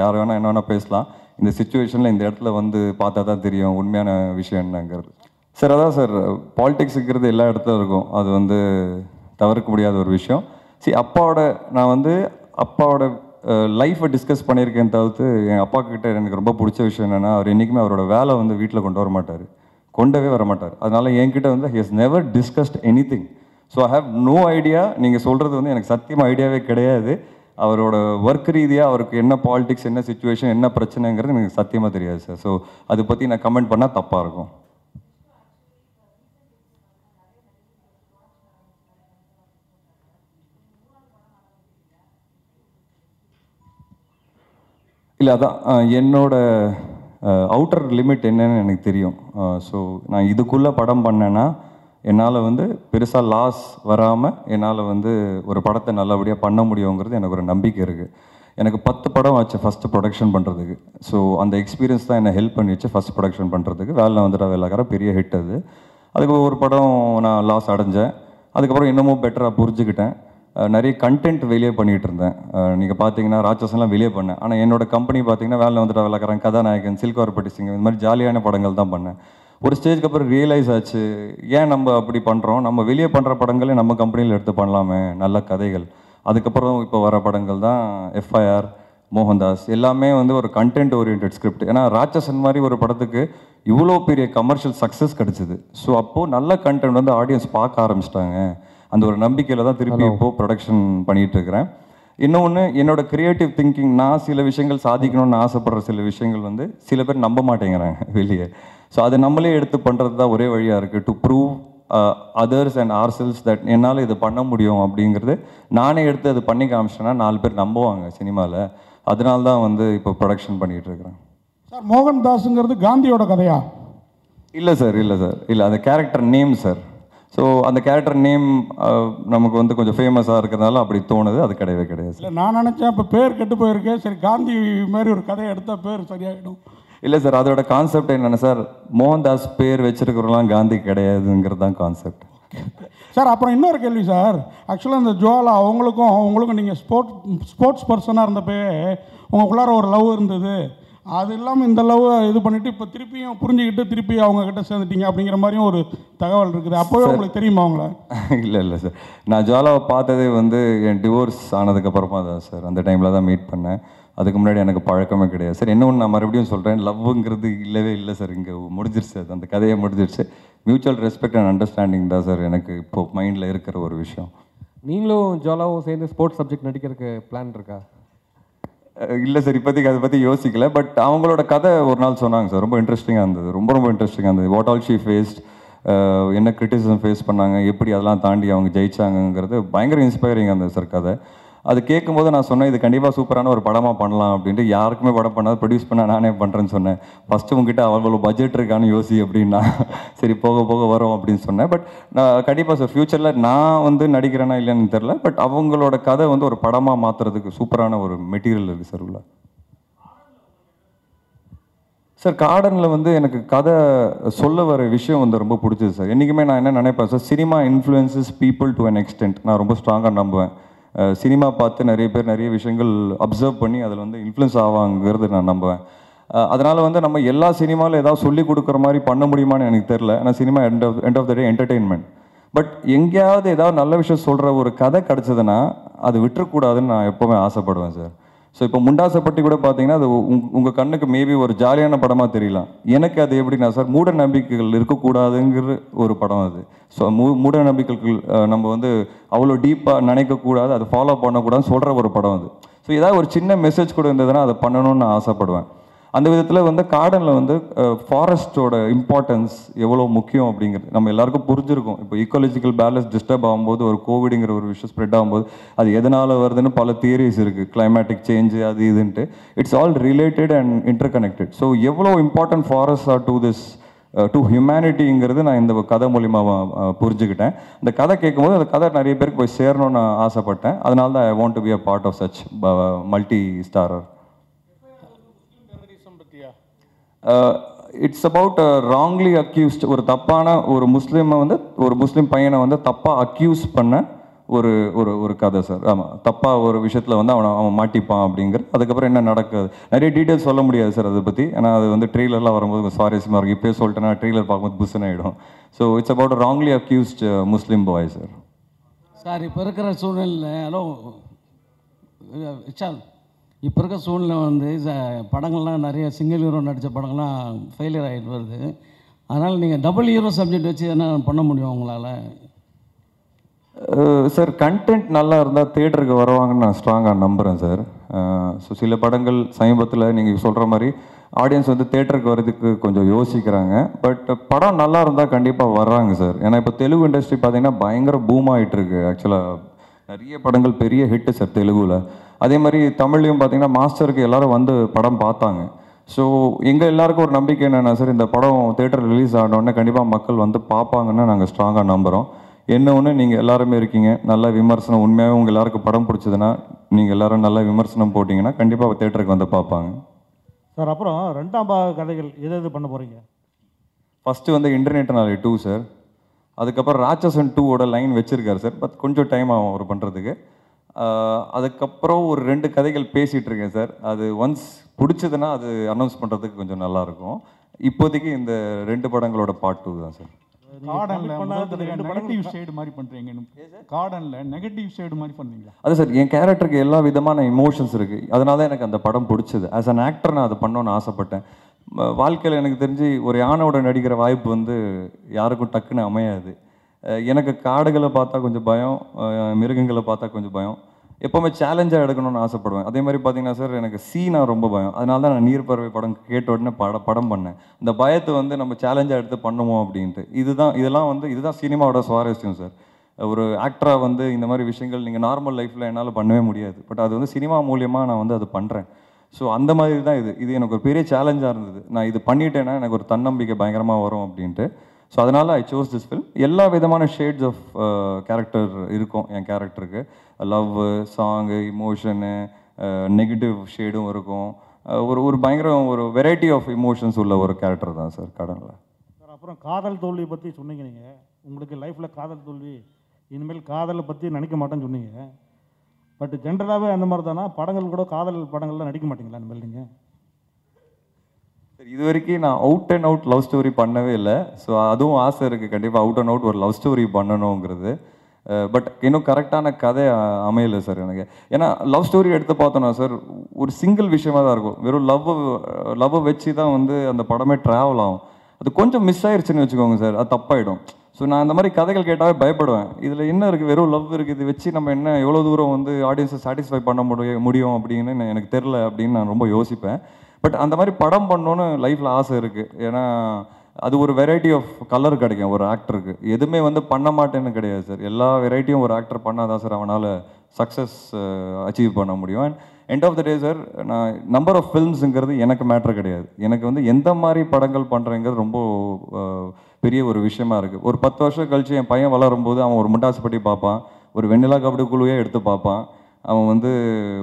யார் வேணால் என்ன வேணால் பேசலாம் இந்த சுச்சுவேஷனில் இந்த இடத்துல வந்து பார்த்தா தான் தெரியும் உண்மையான விஷயம் என்னங்கிறது சார் அதான் சார் பாலிடிக்ஸுங்கிறது எல்லா இடத்துல இருக்கும் அது வந்து தவிர்க்க முடியாத ஒரு விஷயம் சரி அப்பாவோட நான் வந்து அப்பாவோட லைஃப்பை டிஸ்கஸ் பண்ணியிருக்கேன் தவிர்த்து என் அப்பா கிட்டே எனக்கு ரொம்ப பிடிச்ச விஷயம் என்னென்னா அவர் என்றைக்குமே அவரோட வேலை வந்து வீட்டில் கொண்டு வர மாட்டார் கொண்டவே வர மாட்டார் அதனால் என்கிட்ட வந்து he has never discussed anything so I have no idea நீங்கள் சொல்கிறது வந்து எனக்கு சத்தியமாக ஐடியாவே கிடையாது அவரோட ஒர்க் ரீதியாக அவருக்கு என்ன பாலிடிக்ஸ் என்ன சுச்சுவேஷன் என்ன பிரச்சனைங்கிறது எனக்கு சத்தியமாக தெரியாது சார் ஸோ அதை பற்றி நான் கமெண்ட் பண்ணால் தப்பாக இருக்கும் இல்லை அதான் என்னோட அவுட்டர் லிமிட் என்னன்னு எனக்கு தெரியும் ஸோ நான் இதுக்குள்ளே படம் பண்ணேன்னா என்னால் வந்து பெருசாக லாஸ் வராமல் என்னால் வந்து ஒரு படத்தை நல்லபடியாக பண்ண முடியுங்கிறது எனக்கு ஒரு நம்பிக்கை இருக்குது எனக்கு பத்து படம் ஆச்சு ஃபஸ்ட்டு ப்ரொடக்ஷன் பண்ணுறதுக்கு ஸோ அந்த எக்ஸ்பீரியன்ஸ் தான் என்னை ஹெல்ப் பண்ணிச்சு ஃபஸ்ட் ப்ரொடக்ஷன் பண்ணுறதுக்கு வேலை வந்துட்டு வேலைக்கார பெரிய ஹிட் அது அதுக்கு ஒரு படம் நான் லாஸ் அடைஞ்சேன் அதுக்கப்புறம் இன்னமும் பெட்டராக புரிஞ்சுக்கிட்டேன் நிறைய கண்டென்ட் வெளியே பண்ணிகிட்டு இருந்தேன் நீங்கள் பார்த்தீங்கன்னா ராட்சஸ்லாம் வெளியே பண்ணேன் ஆனால் என்னோடய கம்பெனி பார்த்தீங்கன்னா வேலை வந்துட்டு வேலைக்காரன் கதாநாயகன் சில்கோர்பட்டி சிங்கம் இந்த மாதிரி ஜாலியான படங்கள் தான் பண்ணேன் ஒரு ஸ்டேஜ்க்கு அப்புறம் ரியலைஸ் ஆச்சு ஏன் நம்ம அப்படி பண்ணுறோம் நம்ம வெளியே பண்ணுற படங்களே நம்ம கம்பெனியில் எடுத்து பண்ணலாமே நல்ல கதைகள் அதுக்கப்புறம் இப்போ வர படங்கள் தான் எஃப்ஐஆர் மோகன்தாஸ் எல்லாமே வந்து ஒரு கண்டென்ட் ஓரியன்ட் ஸ்கிரிப்ட் ஏன்னா ராட்சசன் மாதிரி ஒரு படத்துக்கு இவ்வளோ பெரிய கமர்ஷியல் சக்ஸஸ் கிடச்சிது ஸோ அப்போது நல்ல கண்டென்ட் வந்து ஆடியன்ஸ் பார்க்க ஆரம்பிச்சிட்டாங்க அந்த ஒரு நம்பிக்கையில் தான் திருப்பி இப்போது ப்ரொடக்ஷன் பண்ணிகிட்டு இருக்கிறேன் இன்னொன்று என்னோடய க்ரியேட்டிவ் திங்கிங் நான் சில விஷயங்கள் சாதிக்கணும்னு ஆசைப்படுற சில விஷயங்கள் வந்து சில பேர் நம்ப மாட்டேங்கிறாங்க வெளியே ஸோ அதை நம்மளே எடுத்து பண்ணுறது தான் ஒரே வழியாக இருக்குது to prove others and ourselves that என்னால் இது பண்ண முடியும் அப்படிங்கிறது நானே எடுத்து அது பண்ணி காமிச்சேன்னா நாலு பேர் நம்புவாங்க சினிமாவில் அதனால தான் வந்து இப்போ ப்ரொடக்ஷன் பண்ணிகிட்டு இருக்கிறேன் சார் மோகன் தாஸுங்கிறது காந்தியோட கதையா இல்லை சார் இல்லை சார் இல்லை அந்த கேரக்டர் நேம் சார் ஸோ அந்த கேரக்டர் நேம் uh, நமக்கு வந்து கொஞ்சம் ஃபேமஸாக இருக்கிறதுனால அப்படி தோணுது அது கிடையவே கிடையாது இல்லை நான் நினச்சேன் இப்போ பேர் கெட்டு போயிருக்கேன் சரி காந்தி மாதிரி ஒரு கதையை எடுத்தால் பேர் சரியாகிடும் இல்லை சார் அதோட கான்செப்ட் என்னென்ன சார் மோகன்தாஸ் பேர் வச்சிருக்கிறவங்களாம் காந்தி கிடையாதுங்கிறது தான் கான்செப்ட் சார் அப்புறம் இன்னொரு கேள்வி சார் ஆக்சுவலாக இந்த ஜுவாலா அவங்களுக்கும் அவங்களுக்கும் நீங்கள் ஸ்போர்ட் ஸ்போர்ட்ஸ் பர்சனாக இருந்தப்போ உங்களுக்குள்ளார ஒரு லவ் இருந்தது அது இல்லாமல் இந்தளவு இது பண்ணிவிட்டு இப்போ திருப்பியும் புரிஞ்சுக்கிட்டு திருப்பி அவங்கக்கிட்ட சேர்ந்துட்டீங்க அப்படிங்கிற மாதிரியும் ஒரு தகவல் இருக்குது அப்போவே உங்களுக்கு தெரியுமா அவங்கள இல்லை இல்லை சார் நான் ஜுவாலாவை பார்த்ததே வந்து என் டிவோர்ஸ் ஆனதுக்கப்புறமா தான் சார் அந்த டைமில் தான் மீட் பண்ணேன் அதுக்கு முன்னாடி எனக்கு பழக்கமே கிடையாது சார் என்ன ஒன்று நான் மறுபடியும் சொல்கிறேன் லவ்வுங்கிறது இல்லவே இல்லை சார் இங்கே முடிஞ்சிருச்சு அது அந்த கதையை முடிஞ்சிருச்சு மியூச்சுவல் ரெஸ்பெக்ட் அண்ட் அண்டர்ஸ்டாண்டிங் தான் சார் எனக்கு இப்போது மைண்டில் இருக்கிற ஒரு விஷயம் நீங்களும் ஜுவாலாவும் சேர்ந்து ஸ்போர்ட்ஸ் சப்ஜெக்ட் நடிக்கிறதுக்கு பிளான் இருக்கா இல்லை சார் இப்போதைக்கு அதை பற்றி யோசிக்கல பட் அவங்களோட கதை ஒரு நாள் சொன்னாங்க சார் ரொம்ப இன்ட்ரெஸ்டிங்காக இருந்தது ரொம்ப ரொம்ப இன்ட்ரெஸ்டிங்காக இருந்தது வாட் ஆல் ஷி ஃபேஸ்ட் என்ன கிரிட்டிசிசம் ஃபேஸ் பண்ணாங்க எப்படி அதெல்லாம் தாண்டி அவங்க ஜெயிச்சாங்கங்கிறது பயங்கர இன்ஸ்பைரிங்காக இருந்தது சார் கதை அது கேட்கும்போது நான் சொன்னேன் இது கண்டிப்பாக சூப்பரான ஒரு படமாக பண்ணலாம் அப்படின்ட்டு யாருக்குமே படம் பண்ணாது ப்ரொடியூஸ் பண்ண நானே பண்ணுறேன்னு சொன்னேன் ஃபஸ்ட்டு உங்ககிட்ட அவ்வளோ பட்ஜெட் இருக்கான்னு யோசி அப்படின்னா சரி போக போக வரும் அப்படின்னு சொன்னேன் பட் நான் கண்டிப்பாக சார் ஃப்யூச்சரில் நான் வந்து நடிக்கிறேனா இல்லைன்னு தெரில பட் அவங்களோட கதை வந்து ஒரு படமாக மாற்றுறதுக்கு சூப்பரான ஒரு மெட்டீரியல் இருக்குது சார் உள்ள சார் கார்டனில் வந்து எனக்கு கதை சொல்ல வர விஷயம் வந்து ரொம்ப பிடிச்சது சார் என்றைக்குமே நான் என்ன நினைப்பேன் sir cinema influences people to an extent நான் ரொம்ப ஸ்ட்ராங்காக நம்புவேன் சினிமா பார்த்து நிறைய பேர் நிறைய விஷயங்கள் அப்சர்வ் பண்ணி அதில் வந்து இன்ஃப்ளூன்ஸ் ஆவாங்கிறது நான் நம்புவேன் அதனால் வந்து நம்ம எல்லா சினிமாவில் ஏதாவது சொல்லி கொடுக்குற மாதிரி பண்ண முடியுமான்னு எனக்கு தெரில ஆனால் cinema end of end of the day entertainment but எங்கேயாவது ஏதாவது நல்ல விஷயம் சொல்கிற ஒரு கதை கிடச்சதுன்னா அது விட்டுறக்கூடாதுன்னு நான் எப்போவுமே ஆசைப்படுவேன் சார் ஸோ இப்போ முண்டாசப்பட்டி கூட பார்த்தீங்கன்னா அது உங்கள் கண்ணுக்கு மேபி ஒரு ஜாலியான படமாக தெரியலாம் எனக்கு அது எப்படின்னா சார் மூட நம்பிக்கைகள் இருக்கக்கூடாதுங்கிற ஒரு படம் அது ஸோ மூ மூட நம்பிக்கைகள் நம்ம வந்து அவ்வளோ டீப்பாக நினைக்கக்கூடாது அது ஃபாலோ பண்ணக்கூடாதுன்னு சொல்கிற ஒரு படம் அது ஸோ ஏதாவது ஒரு சின்ன மெசேஜ் கூட இருந்ததுன்னா அதை பண்ணணும்னு நான் ஆசைப்படுவேன் அந்த விதத்தில் வந்து கார்டனில் வந்து ஃபாரஸ்ட்டோட இம்பார்ட்டன்ஸ் எவ்வளோ முக்கியம் அப்படிங்கிறது நம்ம எல்லாருக்கும் புரிஞ்சிருக்கும் இப்போ ஈக்காலஜிக்கல் பேலன்ஸ் டிஸ்டர்ப் ஆகும்போது ஒரு கோவிடுங்கிற ஒரு விஷயம் ஸ்ப்ரெட் ஆகும்போது அது எதனால் வருதுன்னு பல தியரிஸ் இருக்குது கிளைமேட்டிக் சேஞ்சு அது இதுன்ட்டு it's all related and interconnected so எவ்வளோ important forest are to this to ஹியூமனிட்டிங்கிறது நான் இந்த கதை மூலியமாக புரிஞ்சுக்கிட்டேன் இந்த கதை கேட்கும்போது அந்த கதை நிறைய பேருக்கு போய் சேரணும்னு ஆசைப்பட்டேன் அதனால தான் I want to be a part of such multi starrer it's about wrongly accused ஒரு தப்பான ஒரு முஸ்லீமை வந்து ஒரு முஸ்லீம் பையனை வந்து தப்பாக அக்யூஸ் பண்ண ஒரு ஒரு ஒரு கதை சார் ஆமாம் தப்பாக ஒரு விஷயத்தில் வந்து அவனை அவன் மாட்டிப்பான் அப்படிங்கிறது அதுக்கப்புறம் என்ன நடக்குது நிறைய டீட்டெயில்ஸ் சொல்ல முடியாது சார் அதை பற்றி ஏன்னா அது வந்து ட்ரெயிலர்லாம் வரும்போது கொஞ்சம் சுவாரஸ்யமாக இருக்கும் இப்போயே சொல்லிட்டேன்னா ட்ரெயிலர் பார்க்கும்போது புஷன் ஆகிடும் so it's about wrongly accused Muslim boy sir sir இப்போ இருக்கிற சூழ்நிலை ஹலோ விஷால் இப்போ இருக்க சூழ்நிலை வந்து படங்கள்லாம் நிறைய சிங்கிள் ஹீரோ நடித்த படங்கள்லாம் ஃபெயிலியர் ஆகிட்டு வருது அதனால் நீங்கள் டபுள் ஹீரோ சப்ஜெக்ட் வச்சு என்ன பண்ண முடியும் உங்களால் சார் கண்டென்ட் நல்லா இருந்தால் தேட்டருக்கு வருவாங்கன்னு நான் ஸ்ட்ராங்காக நம்புகிறேன் சார் ஸோ சில படங்கள் சமீபத்தில் நீங்கள் சொல்கிற மாதிரி ஆடியன்ஸ் வந்து தேட்டருக்கு வர்றதுக்கு கொஞ்சம் யோசிக்கிறாங்க பட் படம் நல்லா இருந்தால் கண்டிப்பாக வர்றாங்க சார் ஏன்னா இப்போ தெலுங்கு இண்டஸ்ட்ரி பார்த்தீங்கன்னா பயங்கர பூம் ஆகிட்டு இருக்கு ஆக்சுவலாக நிறைய படங்கள் பெரிய ஹிட்டு சார் தெலுங்குல அதே மாதிரி தமிழ்லையும் பார்த்தீங்கன்னா மாஸ்டருக்கு எல்லாரும் வந்து படம் பார்த்தாங்க ஸோ எங்கள் எல்லாருக்கும் ஒரு நம்பிக்கை என்னென்னா சார் இந்த படம் தேட்டர் ரிலீஸ் ஆனோடனே கண்டிப்பாக மக்கள் வந்து பார்ப்பாங்கன்னு நாங்கள் ஸ்ட்ராங்காக நம்புகிறோம் என்ன ஒன்று நீங்கள் எல்லாருமே இருக்கீங்க நல்ல விமர்சனம் உண்மையாகவே உங்கள் எல்லாருக்கும் படம் பிடிச்சதுன்னா நீங்கள் எல்லோரும் நல்ல விமர்சனம் போட்டிங்கன்னா கண்டிப்பாக தேட்டருக்கு வந்து பார்ப்பாங்க சார் அப்புறம் ரெண்டாம் பாக கதைகள் எது எது பண்ண போகிறீங்க ஃபஸ்ட்டு வந்து இன்டர்நெட் இன்டர்நேட்டனாலே டூ சார் அதுக்கப்புறம் ராட்சசன் டூவோட லைன் வச்சுருக்காரு சார் பட் கொஞ்சம் டைம் ஆகும் அவர் பண்ணுறதுக்கு அதுக்கப்புறம் ஒரு ரெண்டு கதைகள் பேசிகிட்டு இருக்கேன் சார் அது ஒன்ஸ் பிடிச்சதுன்னா அது அனௌன்ஸ் பண்ணுறதுக்கு கொஞ்சம் நல்லாயிருக்கும் இப்போதைக்கு இந்த ரெண்டு படங்களோட பார்ட் டூ தான் சார் அது சார் என் கேரக்டருக்கு எல்லா விதமான இமோஷன்ஸ் இருக்கு அதனால எனக்கு அந்த படம் பிடிச்சது ஆஸ் அன் ஆக்டர் நான் அதை பண்ணணும்னு ஆசைப்பட்டேன் வாழ்க்கையில் எனக்கு தெரிஞ்சு ஒரு யானோட நடிக்கிற வாய்ப்பு வந்து யாருக்கும் டக்குன்னு அமையாது எனக்கு காடுகளை பார்த்தா கொஞ்சம் பயம் மிருகங்களை பார்த்தா கொஞ்சம் பயம் எப்போவுமே சேலஞ்சாக எடுக்கணும்னு ஆசைப்படுவேன் அதே மாதிரி பார்த்தீங்கன்னா சார் எனக்கு சீனா ரொம்ப பயம் அதனால தான் நான் நீர் பறவை படம் கேட்ட உடனே பட படம் பண்ணேன் இந்த பயத்தை வந்து நம்ம சேலஞ்சாக எடுத்து பண்ணுவோம் அப்படின்ட்டு இதுதான் இதெல்லாம் வந்து இதுதான் சினிமாவோட சுவாரஸ்யம் சார் ஒரு ஆக்டராக வந்து இந்த மாதிரி விஷயங்கள் நீங்கள் நார்மல் லைஃப்பில் என்னால் பண்ணவே முடியாது பட் அது வந்து சினிமா மூலியமாக நான் வந்து அதை பண்ணுறேன் ஸோ அந்த மாதிரி தான் இது இது எனக்கு ஒரு பெரிய சேலஞ்சாக இருந்தது நான் இது பண்ணிட்டேன்னா எனக்கு ஒரு தன்னம்பிக்கை பயங்கரமாக வரும் அப்படின்ட்டு ஸோ அதனால் ஐ சோஸ் திஸ் ஃபில் எல்லா விதமான ஷேட்ஸ் ஆஃப் கேரக்டர் இருக்கும் என் கேரக்டருக்கு லவ் சாங்கு இமோஷனு நெகட்டிவ் ஷேடும் இருக்கும் uh, ஒரு ஒரு பயங்கர ஒரு வெரைட்டி ஆஃப் இமோஷன்ஸ் உள்ள ஒரு கேரக்டர் தான் சார் கடனில் சார் அப்புறம் காதல் தோல்வி பற்றி சொன்னீங்க நீங்கள் உங்களுக்கு லைஃப்பில் காதல் தோல்வி இனிமேல் காதலை பற்றி நினைக்க மாட்டேன்னு சொன்னீங்க பட் ஜென்ரலாகவே அந்த மாதிரி தானே படங்கள் கூட காதல் படங்கள்லாம் நடிக்க மாட்டிங்களா இனிமேல் நீங்கள் இது வரைக்கும் நான் out and out love story பண்ணவே இல்லை ஸோ அதுவும் ஆசை இருக்குது கண்டிப்பாக அவுட் அண்ட் அவுட் ஒரு லவ் ஸ்டோரி பண்ணணுங்கிறது பட் இன்னும் கரெக்டான கதை அமையலை சார் எனக்கு ஏன்னா லவ் ஸ்டோரி எடுத்து பார்த்தோன்னா சார் ஒரு சிங்கிள் விஷயமாக தான் இருக்கும் வெறும் லவ் லவ்வை வச்சு தான் வந்து அந்த படமே ட்ராவல் ஆகும் அது கொஞ்சம் மிஸ் ஆயிடுச்சுன்னு வச்சுக்கோங்க சார் அது தப்பாயிடும் ஸோ நான் இந்த மாதிரி கதைகள் கேட்டாவே பயப்படுவேன் இதில் என்ன இருக்குது வெறும் லவ் இருக்குது இது வச்சு நம்ம என்ன எவ்வளோ தூரம் வந்து ஆடியன்ஸை சாட்டிஸ்ஃபை பண்ண முடிய முடியும் அப்படின்னு எனக்கு தெரில அப்படின்னு நான் ரொம்ப யோசிப்பேன் பட் அந்த மாதிரி படம் பண்ணோன்னு லைஃப்பில் ஆசை இருக்குது ஏன்னா அது ஒரு வெரைட்டி ஆஃப் கலர் கிடைக்கும் ஒரு ஆக்டருக்கு எதுவுமே வந்து பண்ண மாட்டேன்னு கிடையாது சார் எல்லா வெரைட்டியும் ஒரு ஆக்டர் பண்ணால் சார் அவனால் சக்ஸஸ் அச்சீவ் பண்ண முடியும் and end of the day sir நான் நம்பர் ஆஃப் ஃபில்ம்ஸுங்கிறது எனக்கு மேட்ரு கிடையாது எனக்கு வந்து எந்த மாதிரி படங்கள் பண்ணுறேங்கிறது ரொம்ப பெரிய ஒரு விஷயமா இருக்குது ஒரு பத்து வருஷம் கழித்து என் பையன் வளரும்போது அவன் ஒரு முட்டாசுப்பட்டி பார்ப்பான் ஒரு வெண்ணிலா கபடி குழுவே எடுத்து பார்ப்பான் அவன் வந்து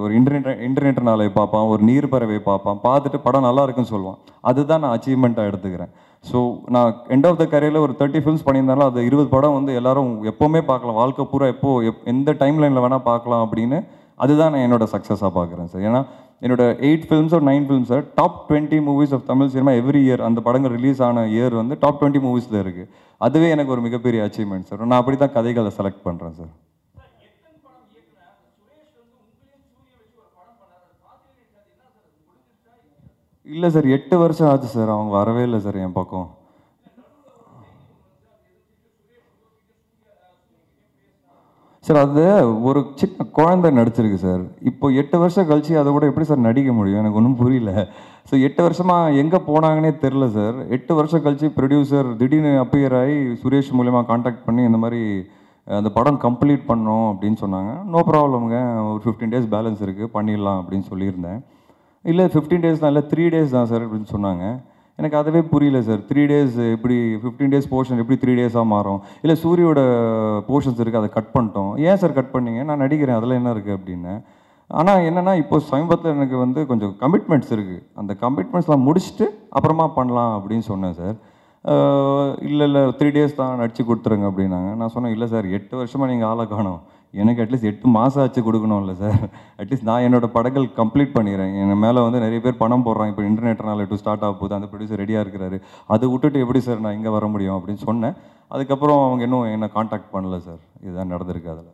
ஒரு இன்டர்நெட் இன்டர்நெட் நாளை பார்ப்பான் ஒரு நீர் பறவை பார்ப்பான் பார்த்துட்டு படம் நல்லா இருக்குன்னு சொல்லுவான் அதுதான் நான் அச்சீவ்மெண்ட்டாக எடுத்துக்கிறேன் ஸோ நான் எண்ட் ஆஃப் த கரியரில் ஒரு தேர்ட்டி ஃபிலிம்ஸ் பண்ணியிருந்தாலும் அது இருபது படம் வந்து எல்லாரும் எப்போவுமே பார்க்கலாம் வாழ்க்கை பூரா எப்போ எப் எந்த டைம் லைனில் வேணால் பார்க்கலாம் அப்படின்னு அதுதான் நான் என்னோட சக்ஸஸாக பார்க்குறேன் சார் ஏன்னா என்னோட எயிட் ஒரு nine sir top twenty movies of Tamil cinema every year அந்த படங்கள் ரிலீஸ் ஆன இயர் வந்து டாப் டுவெண்ட்டி மூவிஸில் இருக்குது அதுவே எனக்கு ஒரு மிகப்பெரிய அச்சீவ்மெண்ட் சார் நான் அப்படி தான் கதைகளை செலக்ட் பண்ணுறேன் சார் இல்லை சார் எட்டு வருஷம் ஆச்சு சார் அவங்க வரவே இல்லை சார் என் பக்கம் சார் அது ஒரு சின்ன குழந்தை நடிச்சிருக்கு சார் இப்போ எட்டு வருஷம் கழிச்சு அதை கூட எப்படி சார் நடிக்க முடியும் எனக்கு ஒன்றும் புரியல ஸோ எட்டு வருஷமாக எங்கே போனாங்கன்னே தெரில சார் எட்டு வருஷம் கழிச்சு ப்ரொடியூசர் திடீர்னு அப்பியர் ஆகி சுரேஷ் மூலயமா காண்டாக்ட் பண்ணி இந்த மாதிரி அந்த படம் கம்ப்ளீட் பண்ணோம் அப்படின்னு சொன்னாங்க நோ ப்ராப்ளம்ங்க ஒரு ஃபிஃப்டீன் டேஸ் பேலன்ஸ் இருக்குது பண்ணிடலாம் அப்படின்னு சொல்லியிருந்தேன் இல்லை ஃபிஃப்டீன் டேஸ் தான் இல்லை த்ரீ டேஸ் தான் சார் அப்படின்னு சொன்னாங்க எனக்கு அதுவே புரியல சார் த்ரீ டேஸ் எப்படி ஃபிஃப்டீன் டேஸ் போர்ஷன் எப்படி த்ரீ டேஸாக மாறும் இல்லை சூரியோட போர்ஷன்ஸ் இருக்குது அதை கட் பண்ணிட்டோம் ஏன் சார் கட் பண்ணீங்க நான் நடிக்கிறேன் அதில் என்ன இருக்குது அப்படின்னு ஆனால் என்னென்னா இப்போ சமீபத்தில் எனக்கு வந்து கொஞ்சம் கமிட்மெண்ட்ஸ் இருக்குது அந்த கமிட்மெண்ட்ஸ்லாம் முடிச்சுட்டு அப்புறமா பண்ணலாம் அப்படின்னு சொன்னேன் சார் இல்லை இல்லை த்ரீ டேஸ் தான் நடித்து கொடுத்துருங்க அப்படின்னாங்க நான் சொன்னேன் இல்லை சார் எட்டு வருஷமாக நீங்கள் ஆளை காணும் எனக்கு அட்லீஸ்ட் எட்டு மாதம் ஆச்சு கொடுக்கணும்ல சார் அட்லீஸ்ட் நான் என்னோட படங்கள் கம்ப்ளீட் பண்ணிடுறேன் என் மேலே வந்து நிறைய பேர் பணம் போடுறாங்க இப்போ இன்டர்நெட்னால டூ ஸ்டார்ட் ஆக போகுது அந்த ப்ரொடியூசர் ரெடியாக இருக்கிறாரு அதை விட்டுட்டு எப்படி சார் நான் இங்கே வர முடியும் அப்படின்னு சொன்னேன் அதுக்கப்புறம் அவங்க இன்னும் என்னை காண்டாக்ட் பண்ணல சார் இதுதான் நடந்திருக்கு அதில்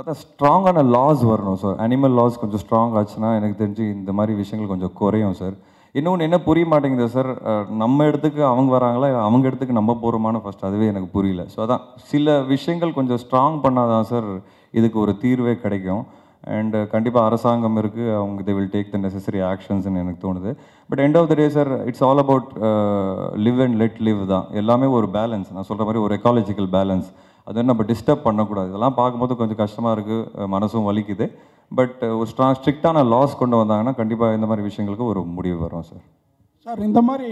அதான் ஸ்ட்ராங்கான லாஸ் வரணும் சார் அனிமல் லாஸ் கொஞ்சம் ஸ்ட்ராங் ஆச்சுன்னா எனக்கு தெரிஞ்சு இந்த மாதிரி விஷயங்கள் கொஞ்சம் குறையும் சார் இன்னொன்று என்ன புரிய மாட்டேங்குது சார் நம்ம இடத்துக்கு அவங்க வராங்களா அவங்க இடத்துக்கு நம்ம போகிறோமானு ஃபஸ்ட் அதுவே எனக்கு புரியல ஸோ அதான் சில விஷயங்கள் கொஞ்சம் ஸ்ட்ராங் பண்ணாதான் சார் இதுக்கு ஒரு தீர்வே கிடைக்கும் அண்டு கண்டிப்பாக அரசாங்கம் இருக்குது அவங்க they will take the necessary ஆக்ஷன்ஸ்னு எனக்கு தோணுது but end of the day sir it's all about live and let live தான் எல்லாமே ஒரு பேலன்ஸ் நான் சொல்கிற மாதிரி ஒரு எக்காலஜிக்கல் பேலன்ஸ் அதை நம்ம டிஸ்டர்ப் பண்ணக்கூடாது இதெல்லாம் பார்க்கும்போது கொஞ்சம் கஷ்டமாக இருக்குது மனசும் வலிக்குது பட் uh, ஒரு ஸ்ட்ரா ஸ்ட்ரிக்டான லாஸ் கொண்டு வந்தாங்கன்னா கண்டிப்பாக இந்த மாதிரி விஷயங்களுக்கு ஒரு முடிவு வரும் சார் சார் இந்த மாதிரி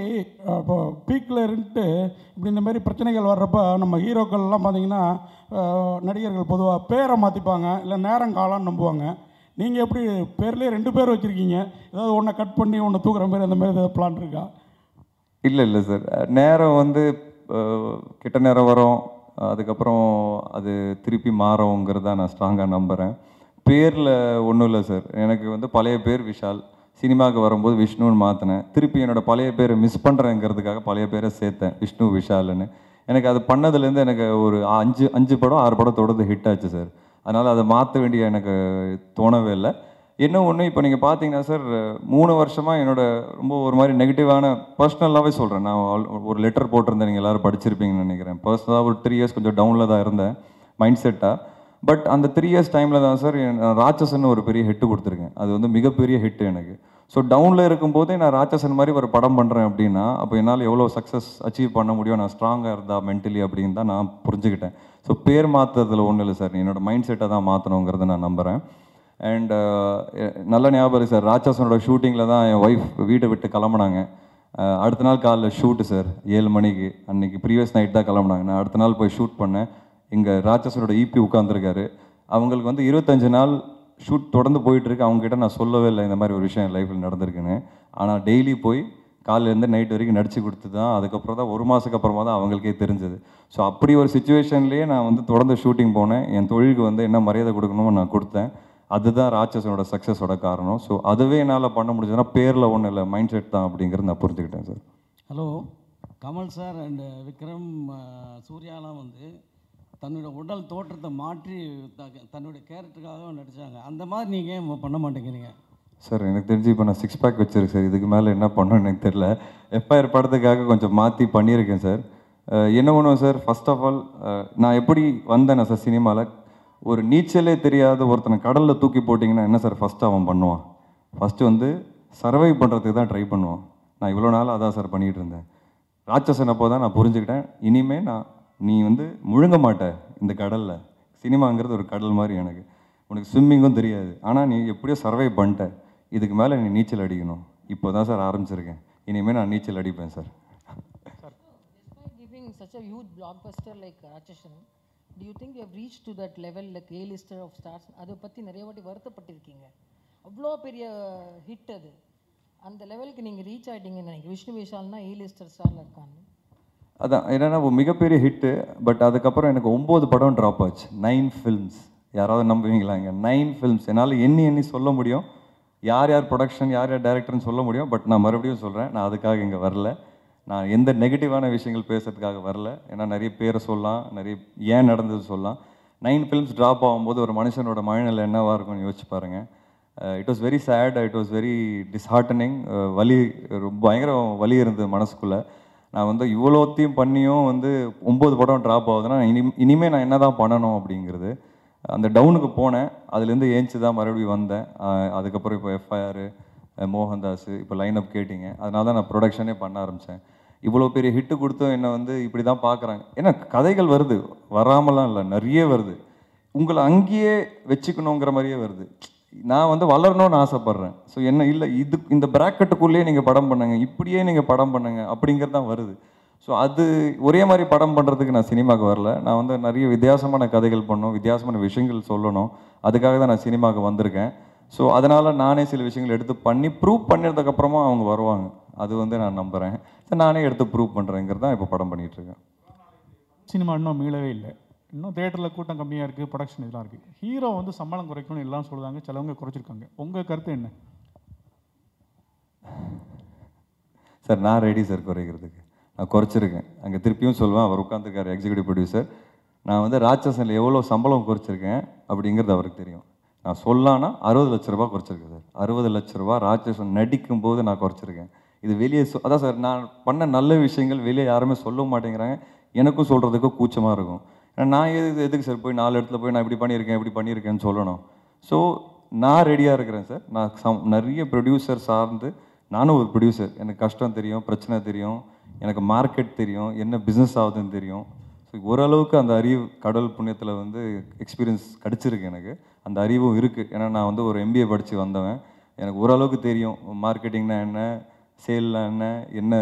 இப்போ பீக்கில் இருந்துட்டு இப்படி இந்த மாதிரி பிரச்சனைகள் வர்றப்ப நம்ம ஹீரோக்கள்லாம் பார்த்திங்கன்னா நடிகர்கள் பொதுவாக பேரை மாற்றிப்பாங்க இல்லை நேரம் காலான்னு நம்புவாங்க நீங்கள் எப்படி பேர்லேயே ரெண்டு பேர் வச்சுருக்கீங்க ஏதாவது ஒன்றை கட் பண்ணி ஒன்று தூக்குற மாதிரி அந்த மாதிரி ஏதாவது பிளான் இருக்கா இல்லை இல்லை சார் நேரம் வந்து கிட்ட நேரம் வரும் அதுக்கப்புறம் அது திருப்பி மாறோங்கிறத நான் ஸ்ட்ராங்காக நம்புகிறேன் பேரில் ஒன்றும் இல்லை சார் எனக்கு வந்து பழைய பேர் விஷால் சினிமாவுக்கு வரும்போது விஷ்ணுன்னு மாற்றினேன் திருப்பி என்னோடய பழைய பேரை மிஸ் பண்ணுறேங்கிறதுக்காக பழைய பேரை சேர்த்தேன் விஷ்ணு விஷால்னு எனக்கு அது பண்ணதுலேருந்து எனக்கு ஒரு அஞ்சு அஞ்சு படம் ஆறு படம் தொடர்ந்து ஹிட் ஆச்சு சார் அதனால் அதை மாற்ற வேண்டிய எனக்கு தோணவே இல்லை என்ன ஒன்று இப்போ நீங்கள் பார்த்தீங்கன்னா சார் மூணு வருஷமாக என்னோடய ரொம்ப ஒரு மாதிரி நெகட்டிவான பர்சனலாகவே சொல்கிறேன் நான் ஒரு லெட்டர் போட்டிருந்தேன் நீங்கள் எல்லோரும் படிச்சிருப்பீங்கன்னு நினைக்கிறேன் பர்சனலாக ஒரு த்ரீ இயர்ஸ் கொஞ்சம் டவுனில் தான் இருந்தேன் மைண்ட் செட்டாக பட் அந்த த்ரீ இயர்ஸ் டைமில் தான் சார் ராட்சசன் ஒரு பெரிய ஹிட்டு கொடுத்துருக்கேன் அது வந்து மிகப்பெரிய ஹிட்டு எனக்கு ஸோ டவுனில் இருக்கும்போதே நான் ராட்சசன் மாதிரி ஒரு படம் பண்ணுறேன் அப்படின்னா அப்போ என்னால் எவ்வளோ சக்ஸஸ் அச்சீவ் பண்ண முடியும் நான் ஸ்ட்ராங்காக இருந்தா மென்டலி அப்படின்னு தான் நான் புரிஞ்சுக்கிட்டேன் ஸோ பேர் மாற்றுறதுல ஒன்றும் இல்லை சார் என்னோடய மைண்ட் செட்டை தான் மாற்றணுங்கிறத நான் நம்புகிறேன் அண்ட் நல்ல ஞாபகம் இருக்குது சார் ராட்சசனோட ஷூட்டிங்கில் தான் என் ஒய்ஃப் வீட்டை விட்டு கிளம்புனாங்க அடுத்த நாள் காலைல ஷூட்டு சார் ஏழு மணிக்கு அன்றைக்கி ப்ரீவியஸ் நைட் தான் கிளம்புனாங்க நான் அடுத்த நாள் போய் ஷூட் பண்ணேன் இங்கே ராட்சஸரோட ஈபி e உட்காந்துருக்காரு அவங்களுக்கு வந்து இருபத்தஞ்சு நாள் ஷூட் தொடர்ந்து போயிட்டுருக்கு அவங்ககிட்ட நான் சொல்லவே இல்லை இந்த மாதிரி ஒரு விஷயம் லைஃப்பில் நடந்திருக்குன்னு ஆனால் டெய்லி போய் காலையிலேருந்து நைட் வரைக்கும் நடிச்சு கொடுத்து தான் அதுக்கப்புறம் தான் ஒரு மாதத்துக்கு அப்புறமா தான் அவங்களுக்கே தெரிஞ்சது ஸோ அப்படி ஒரு சுச்சுவேஷன்லேயே நான் வந்து தொடர்ந்து ஷூட்டிங் போனேன் என் தொழிலுக்கு வந்து என்ன மரியாதை கொடுக்கணுமோ நான் கொடுத்தேன் அதுதான் ராட்சஸனோட சக்ஸஸோட காரணம் ஸோ அதுவே என்னால் பண்ண முடிஞ்சதுன்னா பேரில் ஒன்றும் இல்லை மைண்ட் செட் தான் அப்படிங்கிறது நான் புரிஞ்சுக்கிட்டேன் sir hello Kamal sir and Vikram சூர்யாலாம் வந்து தன்னுடைய உடல் தோற்றத்தை மாற்றி தன்னுடைய கேரக்டருக்காக நடித்தாங்க அந்த மாதிரி நீங்கள் பண்ண மாட்டேங்கிறீங்க சார் எனக்கு தெரிஞ்சு இப்போ நான் சிக்ஸ் பேக் வச்சுருக்கேன் சார் இதுக்கு மேலே என்ன பண்ணணும்னு எனக்கு தெரில எப்பயர் படத்துக்காக கொஞ்சம் மாற்றி பண்ணியிருக்கேன் சார் என்ன பண்ணுவோம் சார் ஃபஸ்ட் ஆஃப் ஆல் நான் எப்படி வந்தேன் சார் சினிமாவில் ஒரு நீச்சலே தெரியாத ஒருத்தனை கடலில் தூக்கி போட்டிங்கன்னா என்ன சார் ஃபஸ்ட்டு அவன் பண்ணுவான் ஃபஸ்ட்டு வந்து சர்வைவ் பண்ணுறதுக்கு தான் ட்ரை பண்ணுவான் நான் இவ்வளோ நாள் அதான் சார் பண்ணிகிட்டு இருந்தேன் ராட்சசன் அப்போ தான் நான் புரிஞ்சுக்கிட்டேன் இனிமேல் நான் நீ வந்து முழுங்க மாட்ட இந்த கடலில் சினிமாங்கிறது ஒரு கடல் மாதிரி எனக்கு உனக்கு ஸ்விம்மிங்கும் தெரியாது ஆனால் நீ எப்படியோ சர்வை பண்ணிட்ட இதுக்கு மேலே நீ நீச்சல் அடிக்கணும் இப்போ தான் சார் ஆரம்பிச்சிருக்கேன் இனிமேல் நான் நீச்சல் அடிப்பேன் sir such a huge blockbuster like Ratsasan do you think you have reached to that level like A-lister of stars அதை பற்றி நிறைய வாட்டி வருத்தப்பட்டிருக்கீங்க அவ்வளோ பெரிய ஹிட் அது அந்த லெவலுக்கு நீங்கள் ரீச் ஆகிட்டீங்கன்னு நினைக்கிறேன் விஷ்ணு விஷால்னா ஏ லிஸ்டர் ஸ்டாரில் இருக்கான்னு அதான் என்னென்னா மிகப்பெரிய ஹிட்டு பட் அதுக்கப்புறம் எனக்கு ஒம்பது படம் ட்ராப் ஆச்சு நைன் ஃபில்ம்ஸ் யாராவது நம்புவீங்களா இங்கே நைன் ஃபில்ம்ஸ் என்னால் எண்ணி எண்ணி சொல்ல முடியும் யார் யார் ப்ரொடக்ஷன் யார் யார் டேரக்டர்னு சொல்ல முடியும் பட் நான் மறுபடியும் சொல்கிறேன் நான் அதுக்காக இங்கே வரல நான் எந்த நெகட்டிவான விஷயங்கள் பேசுகிறதுக்காக வரல ஏன்னா நிறைய பேரை சொல்லலாம் நிறைய ஏன் நடந்தது சொல்லலாம் நைன் ஃபிலிம்ஸ் ட்ராப் ஆகும்போது ஒரு மனுஷனோட மனநிலை என்னவாக இருக்கும்னு யோசிச்சு பாருங்கள் it was very sad it was very disheartening வலி ரொம்ப பயங்கர வலி இருந்தது மனசுக்குள்ளே நான் வந்து இவ்வளோத்தையும் பண்ணியும் வந்து ஒம்பது படம் ட்ராப் ஆகுதுன்னா இனி இனிமேல் நான் என்ன தான் பண்ணணும் அப்படிங்கிறது அந்த டவுனுக்கு போனேன் அதுலேருந்து ஏஞ்சி தான் மறுபடியும் வந்தேன் அதுக்கப்புறம் இப்போ எஃப்ஐஆர் மோகன்தாஸ் இப்போ லைன் அப் கேட்டிங்க அதனால தான் நான் ப்ரொடக்ஷனே பண்ண ஆரம்பித்தேன் இவ்வளோ பெரிய ஹிட்டு கொடுத்தும் என்னை வந்து இப்படி தான் பார்க்குறாங்க ஏன்னா கதைகள் வருது வராமலாம் இல்லை நிறைய வருது உங்களை அங்கேயே வச்சுக்கணுங்கிற மாதிரியே வருது நான் வந்து வளரணும்னு ஆசைப்பட்றேன் ஸோ என்ன இல்லை இது இந்த ப்ராக்கெட்டுக்குள்ளேயே நீங்கள் படம் பண்ணுங்க இப்படியே நீங்கள் படம் பண்ணுங்க அப்படிங்கிறது தான் வருது ஸோ அது ஒரே மாதிரி படம் பண்ணுறதுக்கு நான் சினிமாவுக்கு வரல நான் வந்து நிறைய வித்தியாசமான கதைகள் பண்ணணும் வித்தியாசமான விஷயங்கள் சொல்லணும் அதுக்காக தான் நான் சினிமாவுக்கு வந்திருக்கேன் ஸோ அதனால் நானே சில விஷயங்கள் எடுத்து பண்ணி ப்ரூவ் பண்ணினதுக்கப்புறமா அவங்க வருவாங்க அது வந்து நான் நம்புகிறேன் நானே எடுத்து ப்ரூவ் பண்ணுறேங்கிறது தான் இப்போ படம் பண்ணிகிட்ருக்கேன் சினிமா இன்னும் மீளவே இல்லை இன்னும் தேட்டரில் கூட்டம் கம்மியாக இருக்குது ப்ரொடக்ஷன் இதெல்லாம் இருக்குது ஹீரோ வந்து சம்பளம் குறைக்கணும்னு எல்லாம் சொல்லுவாங்க சிலவங்க குறைச்சிருக்காங்க உங்கள் கருத்து என்ன சார் நான் ரெடி சார் குறைக்கிறதுக்கு நான் குறைச்சிருக்கேன் அங்கே திருப்பியும் சொல்லுவேன் அவர் உட்காந்துருக்கார் எக்ஸிக்யூட்டிவ் ப்ரொடியூசர் நான் வந்து ராட்சசனில் எவ்வளோ சம்பளம் குறைச்சிருக்கேன் அப்படிங்கிறது அவருக்கு தெரியும் நான் சொல்லான்னா அறுபது லட்ச ரூபா குறைச்சிருக்கேன் சார் அறுபது லட்ச ரூபா ராட்சசன் நடிக்கும் போது நான் குறைச்சிருக்கேன் இது வெளியே சொ அதான் சார் நான் பண்ண நல்ல விஷயங்கள் வெளியே யாருமே சொல்ல மாட்டேங்கிறாங்க எனக்கும் சொல்கிறதுக்கும் கூச்சமாக இருக்கும் நான் எது எதுக்கு சார் போய் நாலு இடத்துல போய் நான் இப்படி பண்ணியிருக்கேன் இப்படி பண்ணியிருக்கேன்னு சொல்லணும் ஸோ நான் ரெடியாக இருக்கிறேன் சார் நான் சம் நிறைய ப்ரொடியூசர் சார்ந்து நானும் ஒரு ப்ரொடியூசர் எனக்கு கஷ்டம் தெரியும் பிரச்சனை தெரியும் எனக்கு மார்க்கெட் தெரியும் என்ன பிஸ்னஸ் ஆகுதுன்னு தெரியும் ஸோ ஓரளவுக்கு அந்த அறிவு கடல் புண்ணியத்தில் வந்து எக்ஸ்பீரியன்ஸ் கிடச்சிருக்கு எனக்கு அந்த அறிவும் இருக்குது ஏன்னா நான் வந்து ஒரு எம்பிஏ படித்து வந்தவன் எனக்கு ஓரளவுக்கு தெரியும் மார்க்கெட்டிங்னா என்ன சேல்னா என்ன என்ன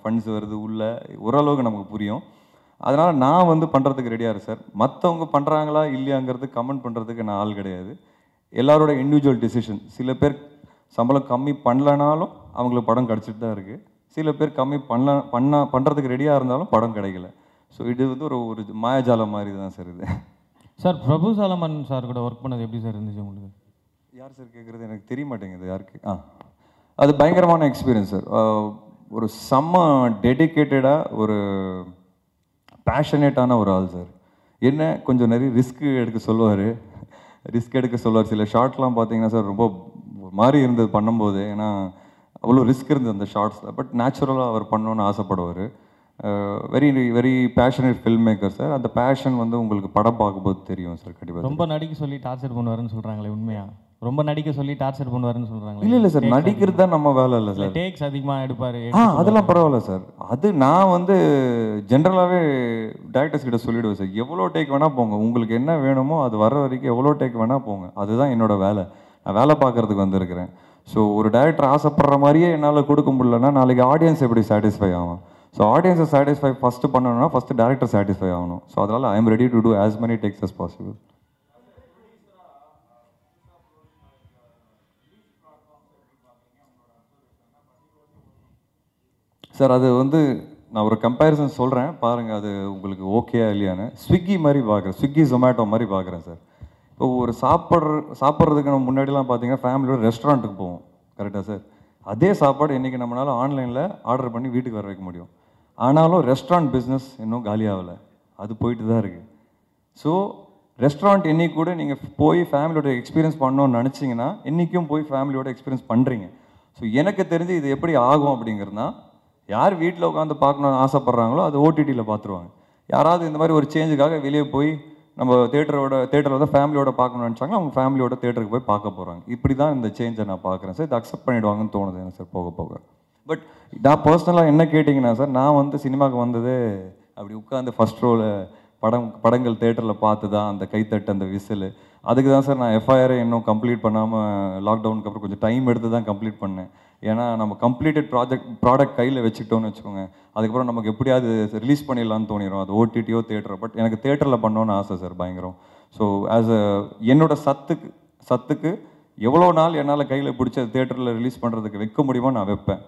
ஃபண்ட்ஸ் வருது உள்ளே ஓரளவுக்கு நமக்கு புரியும் அதனால் நான் வந்து பண்ணுறதுக்கு ரெடியாக இருக்கு சார் மற்றவங்க பண்ணுறாங்களா இல்லையாங்கிறது கமெண்ட் பண்ணுறதுக்கு நான் ஆள் கிடையாது எல்லாரோட இண்டிவிஜுவல் டிசிஷன் சில பேர் சம்பளம் கம்மி பண்ணலனாலும் அவங்களுக்கு படம் கிடச்சிட்டு தான் இருக்குது சில பேர் கம்மி பண்ணல பண்ண பண்ணுறதுக்கு ரெடியாக இருந்தாலும் படம் கிடைக்கல ஸோ இது வந்து ஒரு ஒரு மாயாஜாலம் மாதிரி தான் சார் இது சார் பிரபு சாலமன் சார் கூட ஒர்க் பண்ணது எப்படி சார் இருந்துச்சு உங்களுக்கு யார் சார் கேட்குறது எனக்கு தெரிய மாட்டேங்குது யாருக்கு ஆ அது பயங்கரமான எக்ஸ்பீரியன்ஸ் சார் ஒரு செம்ம டெடிக்கேட்டடாக ஒரு பேஷனேட்டான ஒரு ஆள் சார் என்ன கொஞ்சம் நிறைய ரிஸ்க் எடுக்க சொல்லுவார் ரிஸ்க் எடுக்க சொல்லுவார் சில ஷார்ட்லாம் பார்த்தீங்கன்னா சார் ரொம்ப மாறி இருந்தது பண்ணும்போது ஏன்னா அவ்வளோ ரிஸ்க் இருந்தது அந்த ஷார்ட்ஸில் பட் நேச்சுரலாக அவர் பண்ணணுன்னு ஆசைப்படுவார் very very passionate film maker sir அந்த பேஷன் வந்து உங்களுக்கு படம் பார்க்கும்போது தெரியும் சார் கண்டிப்பாக ரொம்ப நடிக்க சொல்லி டார்ச்சர் பண்ணுவாருன்னு சொல்கிறாங்களே உண்மையாக ரொம்ப நடிக்க சொல்லி டார்ச்சர் பண்ணுவாருன்னு சொல்றாங்க இல்ல இல்ல சார் நடிக்கிறது தான் நம்ம வேலை இல்லை சார் டேக்ஸ் அதிகமா எடுப்பாரு ஆ அதெல்லாம் பரவாயில்ல சார் அது நான் வந்து ஜென்ரலாகவே டேரக்டர்ஸ் கிட்ட சொல்லிடுவேன் சார் எவ்வளோ டேக் வேணா போங்க உங்களுக்கு என்ன வேணுமோ அது வர வரைக்கும் எவ்வளோ டேக் வேணா போங்க அதுதான் என்னோட வேலை நான் வேலை பார்க்கறதுக்கு வந்திருக்கிறேன் ஸோ ஒரு டேரக்டர் ஆசைப்படுற மாதிரியே என்னால் கொடுக்க முடியலன்னா நாளைக்கு ஆடியன்ஸ் எப்படி சாட்டிஸ்ஃபை ஆகும் ஸோ ஆடியன்ஸை சாட்டிஸ்ஃபை ஃபஸ்ட்டு பண்ணணும்னா ஃபஸ்ட்டு டேரக்டர் சாட்டிஸ்ஃபை ஆகணும் ஸோ அதனால் I am ready to do as many takes as possible sir அது வந்து நான் ஒரு கம்பேரிசன் சொல்கிறேன் பாருங்கள் அது உங்களுக்கு ஓகேயா இல்லையான்னு ஸ்விக்கி மாதிரி பார்க்குறேன் ஸ்விக்கி ஜொமேட்டோ மாதிரி பார்க்குறேன் சார் இப்போ ஒரு சாப்பிட்ற சாப்பிட்றதுக்கு நம்ம முன்னாடிலாம் பார்த்தீங்கன்னா ஃபேமிலியோட ரெஸ்டாரண்ட்டுக்கு போவோம் கரெக்டாக சார் அதே சாப்பாடு இன்றைக்கி நம்மளால் ஆன்லைனில் ஆர்டர் பண்ணி வீட்டுக்கு வர வைக்க முடியும் ஆனாலும் ரெஸ்டாரண்ட் பிஸ்னஸ் இன்னும் காலியாகலை அது போயிட்டு தான் இருக்குது ஸோ ரெஸ்டாரண்ட் என்றைக்கு கூட நீங்கள் போய் ஃபேமிலியோட எக்ஸ்பீரியன்ஸ் பண்ணணும்னு நினச்சிங்கன்னா இன்றைக்கும் போய் ஃபேமிலியோட எக்ஸ்பீரியன்ஸ் பண்ணுறீங்க ஸோ எனக்கு தெரிஞ்சு இது எப்படி ஆகும் அப்படிங்கிறதுனா யார் வீட்டில் உட்காந்து பார்க்கணுன்னு ஆசைப்பட்றாங்களோ அது ஓடிடியில் பார்த்துருவாங்க யாராவது இந்த மாதிரி ஒரு சேஞ்சுக்காக வெளியே போய் நம்ம தேட்டரோட தேட்டரில் தான் ஃபேமிலியோட பார்க்கணும்னு நினச்சாங்க அவங்க ஃபேமிலியோட தேட்டருக்கு போய் பார்க்க போகிறாங்க இப்படி தான் இந்த சேஞ்சை நான் பார்க்குறேன் சார் இதை அக்செப்ட் பண்ணிவிடுவாங்கன்னு தோணுது சார் போக போக பட் நான் பர்சனலாக என்ன கேட்டிங்கன்னா சார் நான் வந்து சினிமாவுக்கு வந்தது அப்படி உட்காந்து ஃபஸ்ட் ரோவில் படம் படங்கள் தேட்டரில் பார்த்து தான் அந்த கைத்தட்டு அந்த விசில் அதுக்கு தான் சார் நான் எஃப்ஐஆரை இன்னும் கம்ப்ளீட் பண்ணாமல் லாக்டவுனுக்கு அப்புறம் கொஞ்சம் டைம் எடுத்து தான் கம்ப்ளீட் பண்ணேன் ஏன்னா நம்ம கம்ப்ளீட்டட் ப்ராஜெக்ட் ப்ராடக்ட் கையில் வச்சுக்கிட்டோம்னு வச்சுக்கோங்க அதுக்கப்புறம் நமக்கு எப்படியாவது ரிலீஸ் பண்ணிடலான்னு தோணிடும் அது ஓடிடியோ தேட்டரோ பட் எனக்கு தேட்டரில் பண்ணோன்னு ஆசை சார் பயங்கரம் ஸோ ஆஸ் அ என்னோடய சத்துக்கு சத்துக்கு எவ்வளோ நாள் என்னால் கையில் பிடிச்சி அது தேட்டரில் ரிலீஸ் பண்ணுறதுக்கு வைக்க முடியுமோ நான் வைப்பேன்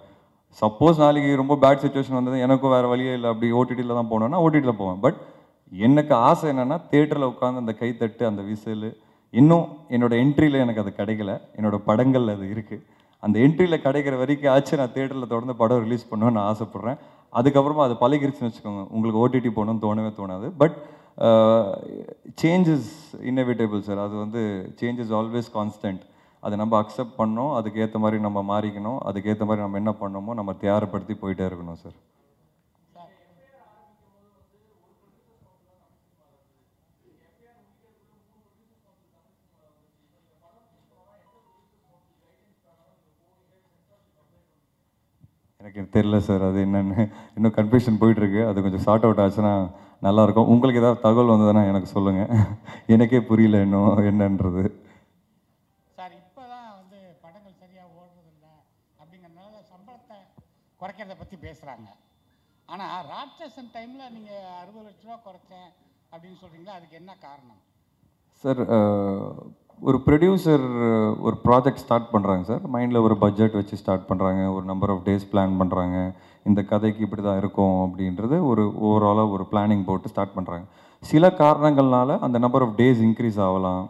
சப்போஸ் நாளைக்கு ரொம்ப பேட் சுச்சுவேஷன் வந்தது எனக்கும் வேறு வழியே இல்லை அப்படி ஓடிடியில் தான் போனோன்னா ஓடிடியில் போவேன் பட் எனக்கு ஆசை என்னென்னா தேட்டரில் உட்காந்து அந்த கைத்தட்டு அந்த விசில் இன்னும் என்னோடய என்ட்ரியில் எனக்கு அது கிடைக்கல என்னோடய படங்கள் அது இருக்குது அந்த என்ட்ரியில் கிடைக்கிற வரைக்கும் ஆச்சு நான் தேட்டரில் தொடர்ந்து படம் ரிலீஸ் பண்ணுவேன் நான் ஆசைப்பட்றேன் அதுக்கப்புறமா அது பழகிருச்சுன்னு வச்சுக்கோங்க உங்களுக்கு ஓடிடி போகணும்னு தோணவே தோணாது பட் சேஞ்சஸ் இன்னவிட்டபிள் சார் அது வந்து சேஞ்சஸ் ஆல்வேஸ் கான்ஸ்டன்ட் அதை நம்ம அக்செப்ட் பண்ணோம் அதுக்கேற்ற மாதிரி நம்ம மாறிக்கணும் அதுக்கேற்ற மாதிரி நம்ம என்ன பண்ணோமோ நம்ம தயாரப்படுத்தி போயிட்டே இருக்கணும் சார் எனக்கு தெரியல சார் அது என்னென்னு இன்னும் கன்ஃபியூஷன் போயிட்டுருக்கு அது கொஞ்சம் ஷார்ட் அவுட் ஆச்சுன்னா நல்லாயிருக்கும் உங்களுக்கு ஏதாவது தகவல் வந்ததுன்னா எனக்கு சொல்லுங்கள் எனக்கே புரியல இன்னும் என்னன்றது சார் இப்போ தான் வந்து படங்கள் சரியாக ஓடுறதில்லை அப்படிங்கிறதுனால சம்பளத்தை குறைக்கிறத பற்றி பேசுகிறாங்க ஆனால் ராட்சசன் டைமில் நீங்கள் அறுபது லட்ச ரூபா குறைச்சேன் அப்படின்னு சொல்கிறீங்களா அதுக்கு என்ன காரணம் சார் ஒரு ப்ரொடியூசர் ஒரு ப்ராஜெக்ட் ஸ்டார்ட் பண்ணுறாங்க சார் மைண்டில் ஒரு பட்ஜெட் வச்சு ஸ்டார்ட் பண்ணுறாங்க ஒரு நம்பர் ஆஃப் டேஸ் பிளான் பண்ணுறாங்க இந்த கதைக்கு இப்படி தான் இருக்கும் அப்படின்றது ஒரு ஓவராலாக ஒரு பிளானிங் போட்டு ஸ்டார்ட் பண்ணுறாங்க சில காரணங்கள்னால அந்த நம்பர் ஆஃப் டேஸ் இன்க்ரீஸ் ஆகலாம்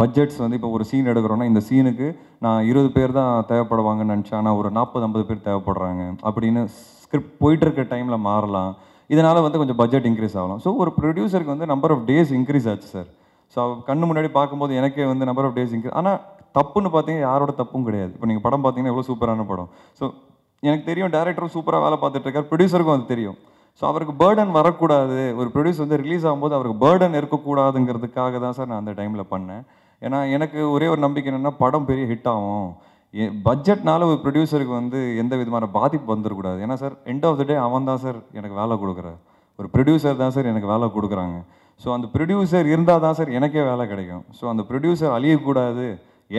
பட்ஜெட்ஸ் வந்து இப்போ ஒரு சீன் எடுக்கிறோன்னா இந்த சீனுக்கு நான் இருபது பேர் தான் தேவைப்படுவாங்கன்னு நினச்சேன் ஆனால் ஒரு நாற்பது ஐம்பது பேர் தேவைப்படுறாங்க அப்படின்னு ஸ்கிரிப்ட் போயிட்டு இருக்க டைமில் மாறலாம் இதனால் வந்து கொஞ்சம் பட்ஜெட் இன்க்ரீஸ் ஆகலாம் ஸோ ஒரு ப்ரொடியூசருக்கு வந்து நம்பர் ஆஃப் டேஸ் இன்க்ரீஸ் ஆச்சு சார் ஸோ கண்ணு முன்னாடி பார்க்கும்போது எனக்கே வந்து நம்பர் ஆஃப் டேஸ் இங்கே ஆனால் தப்புன்னு பார்த்தீங்கன்னா யாரோட தப்பும் கிடையாது இப்போ நீங்கள் படம் பார்த்தீங்கன்னா எவ்வளோ சூப்பரான படம் ஸோ எனக்கு தெரியும் டேரக்டரும் சூப்பராக வேலை பார்த்துட்டு இருக்கார் ப்ரொடியூசருக்கும் அது தெரியும் ஸோ அவருக்கு பேர்டன் வரக்கூடாது ஒரு ப்ரொடியூசர் வந்து ரிலீஸ் ஆகும்போது அவருக்கு பேர்டன் இருக்கக்கூடாதுங்கிறதுக்காக தான் சார் நான் அந்த டைமில் பண்ணேன் ஏன்னா எனக்கு ஒரே ஒரு நம்பிக்கை என்னென்னா படம் பெரிய ஹிட் ஆகும் பட்ஜெட்னால ஒரு ப்ரொடியூசருக்கு வந்து எந்த விதமான பாதிப்பு வந்துடக்கூடாது ஏன்னா sir end of the day அவன் தான் சார் எனக்கு வேலை கொடுக்குற ஒரு ப்ரொடியூசர் தான் சார் எனக்கு வேலை கொடுக்குறாங்க ஸோ அந்த ப்ரொடியூசர் இருந்தால் தான் சார் எனக்கே வேலை கிடைக்கும் ஸோ அந்த ப்ரொடியூசர் அழியக்கூடாது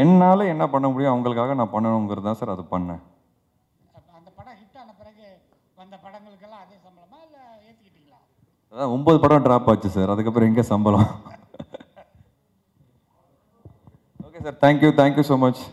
என்னால் என்ன பண்ண முடியும் அவங்களுக்காக நான் பண்ணணுங்கிறது தான் சார் அது பண்ணேன் அந்த படம் ஆன பிறகு படங்களுக்கெல்லாம் அதே இல்லை அதான் ஒம்பது படம் ட்ராப் ஆச்சு சார் அதுக்கப்புறம் எங்கே சம்பளம் okay sir thank you thank you so much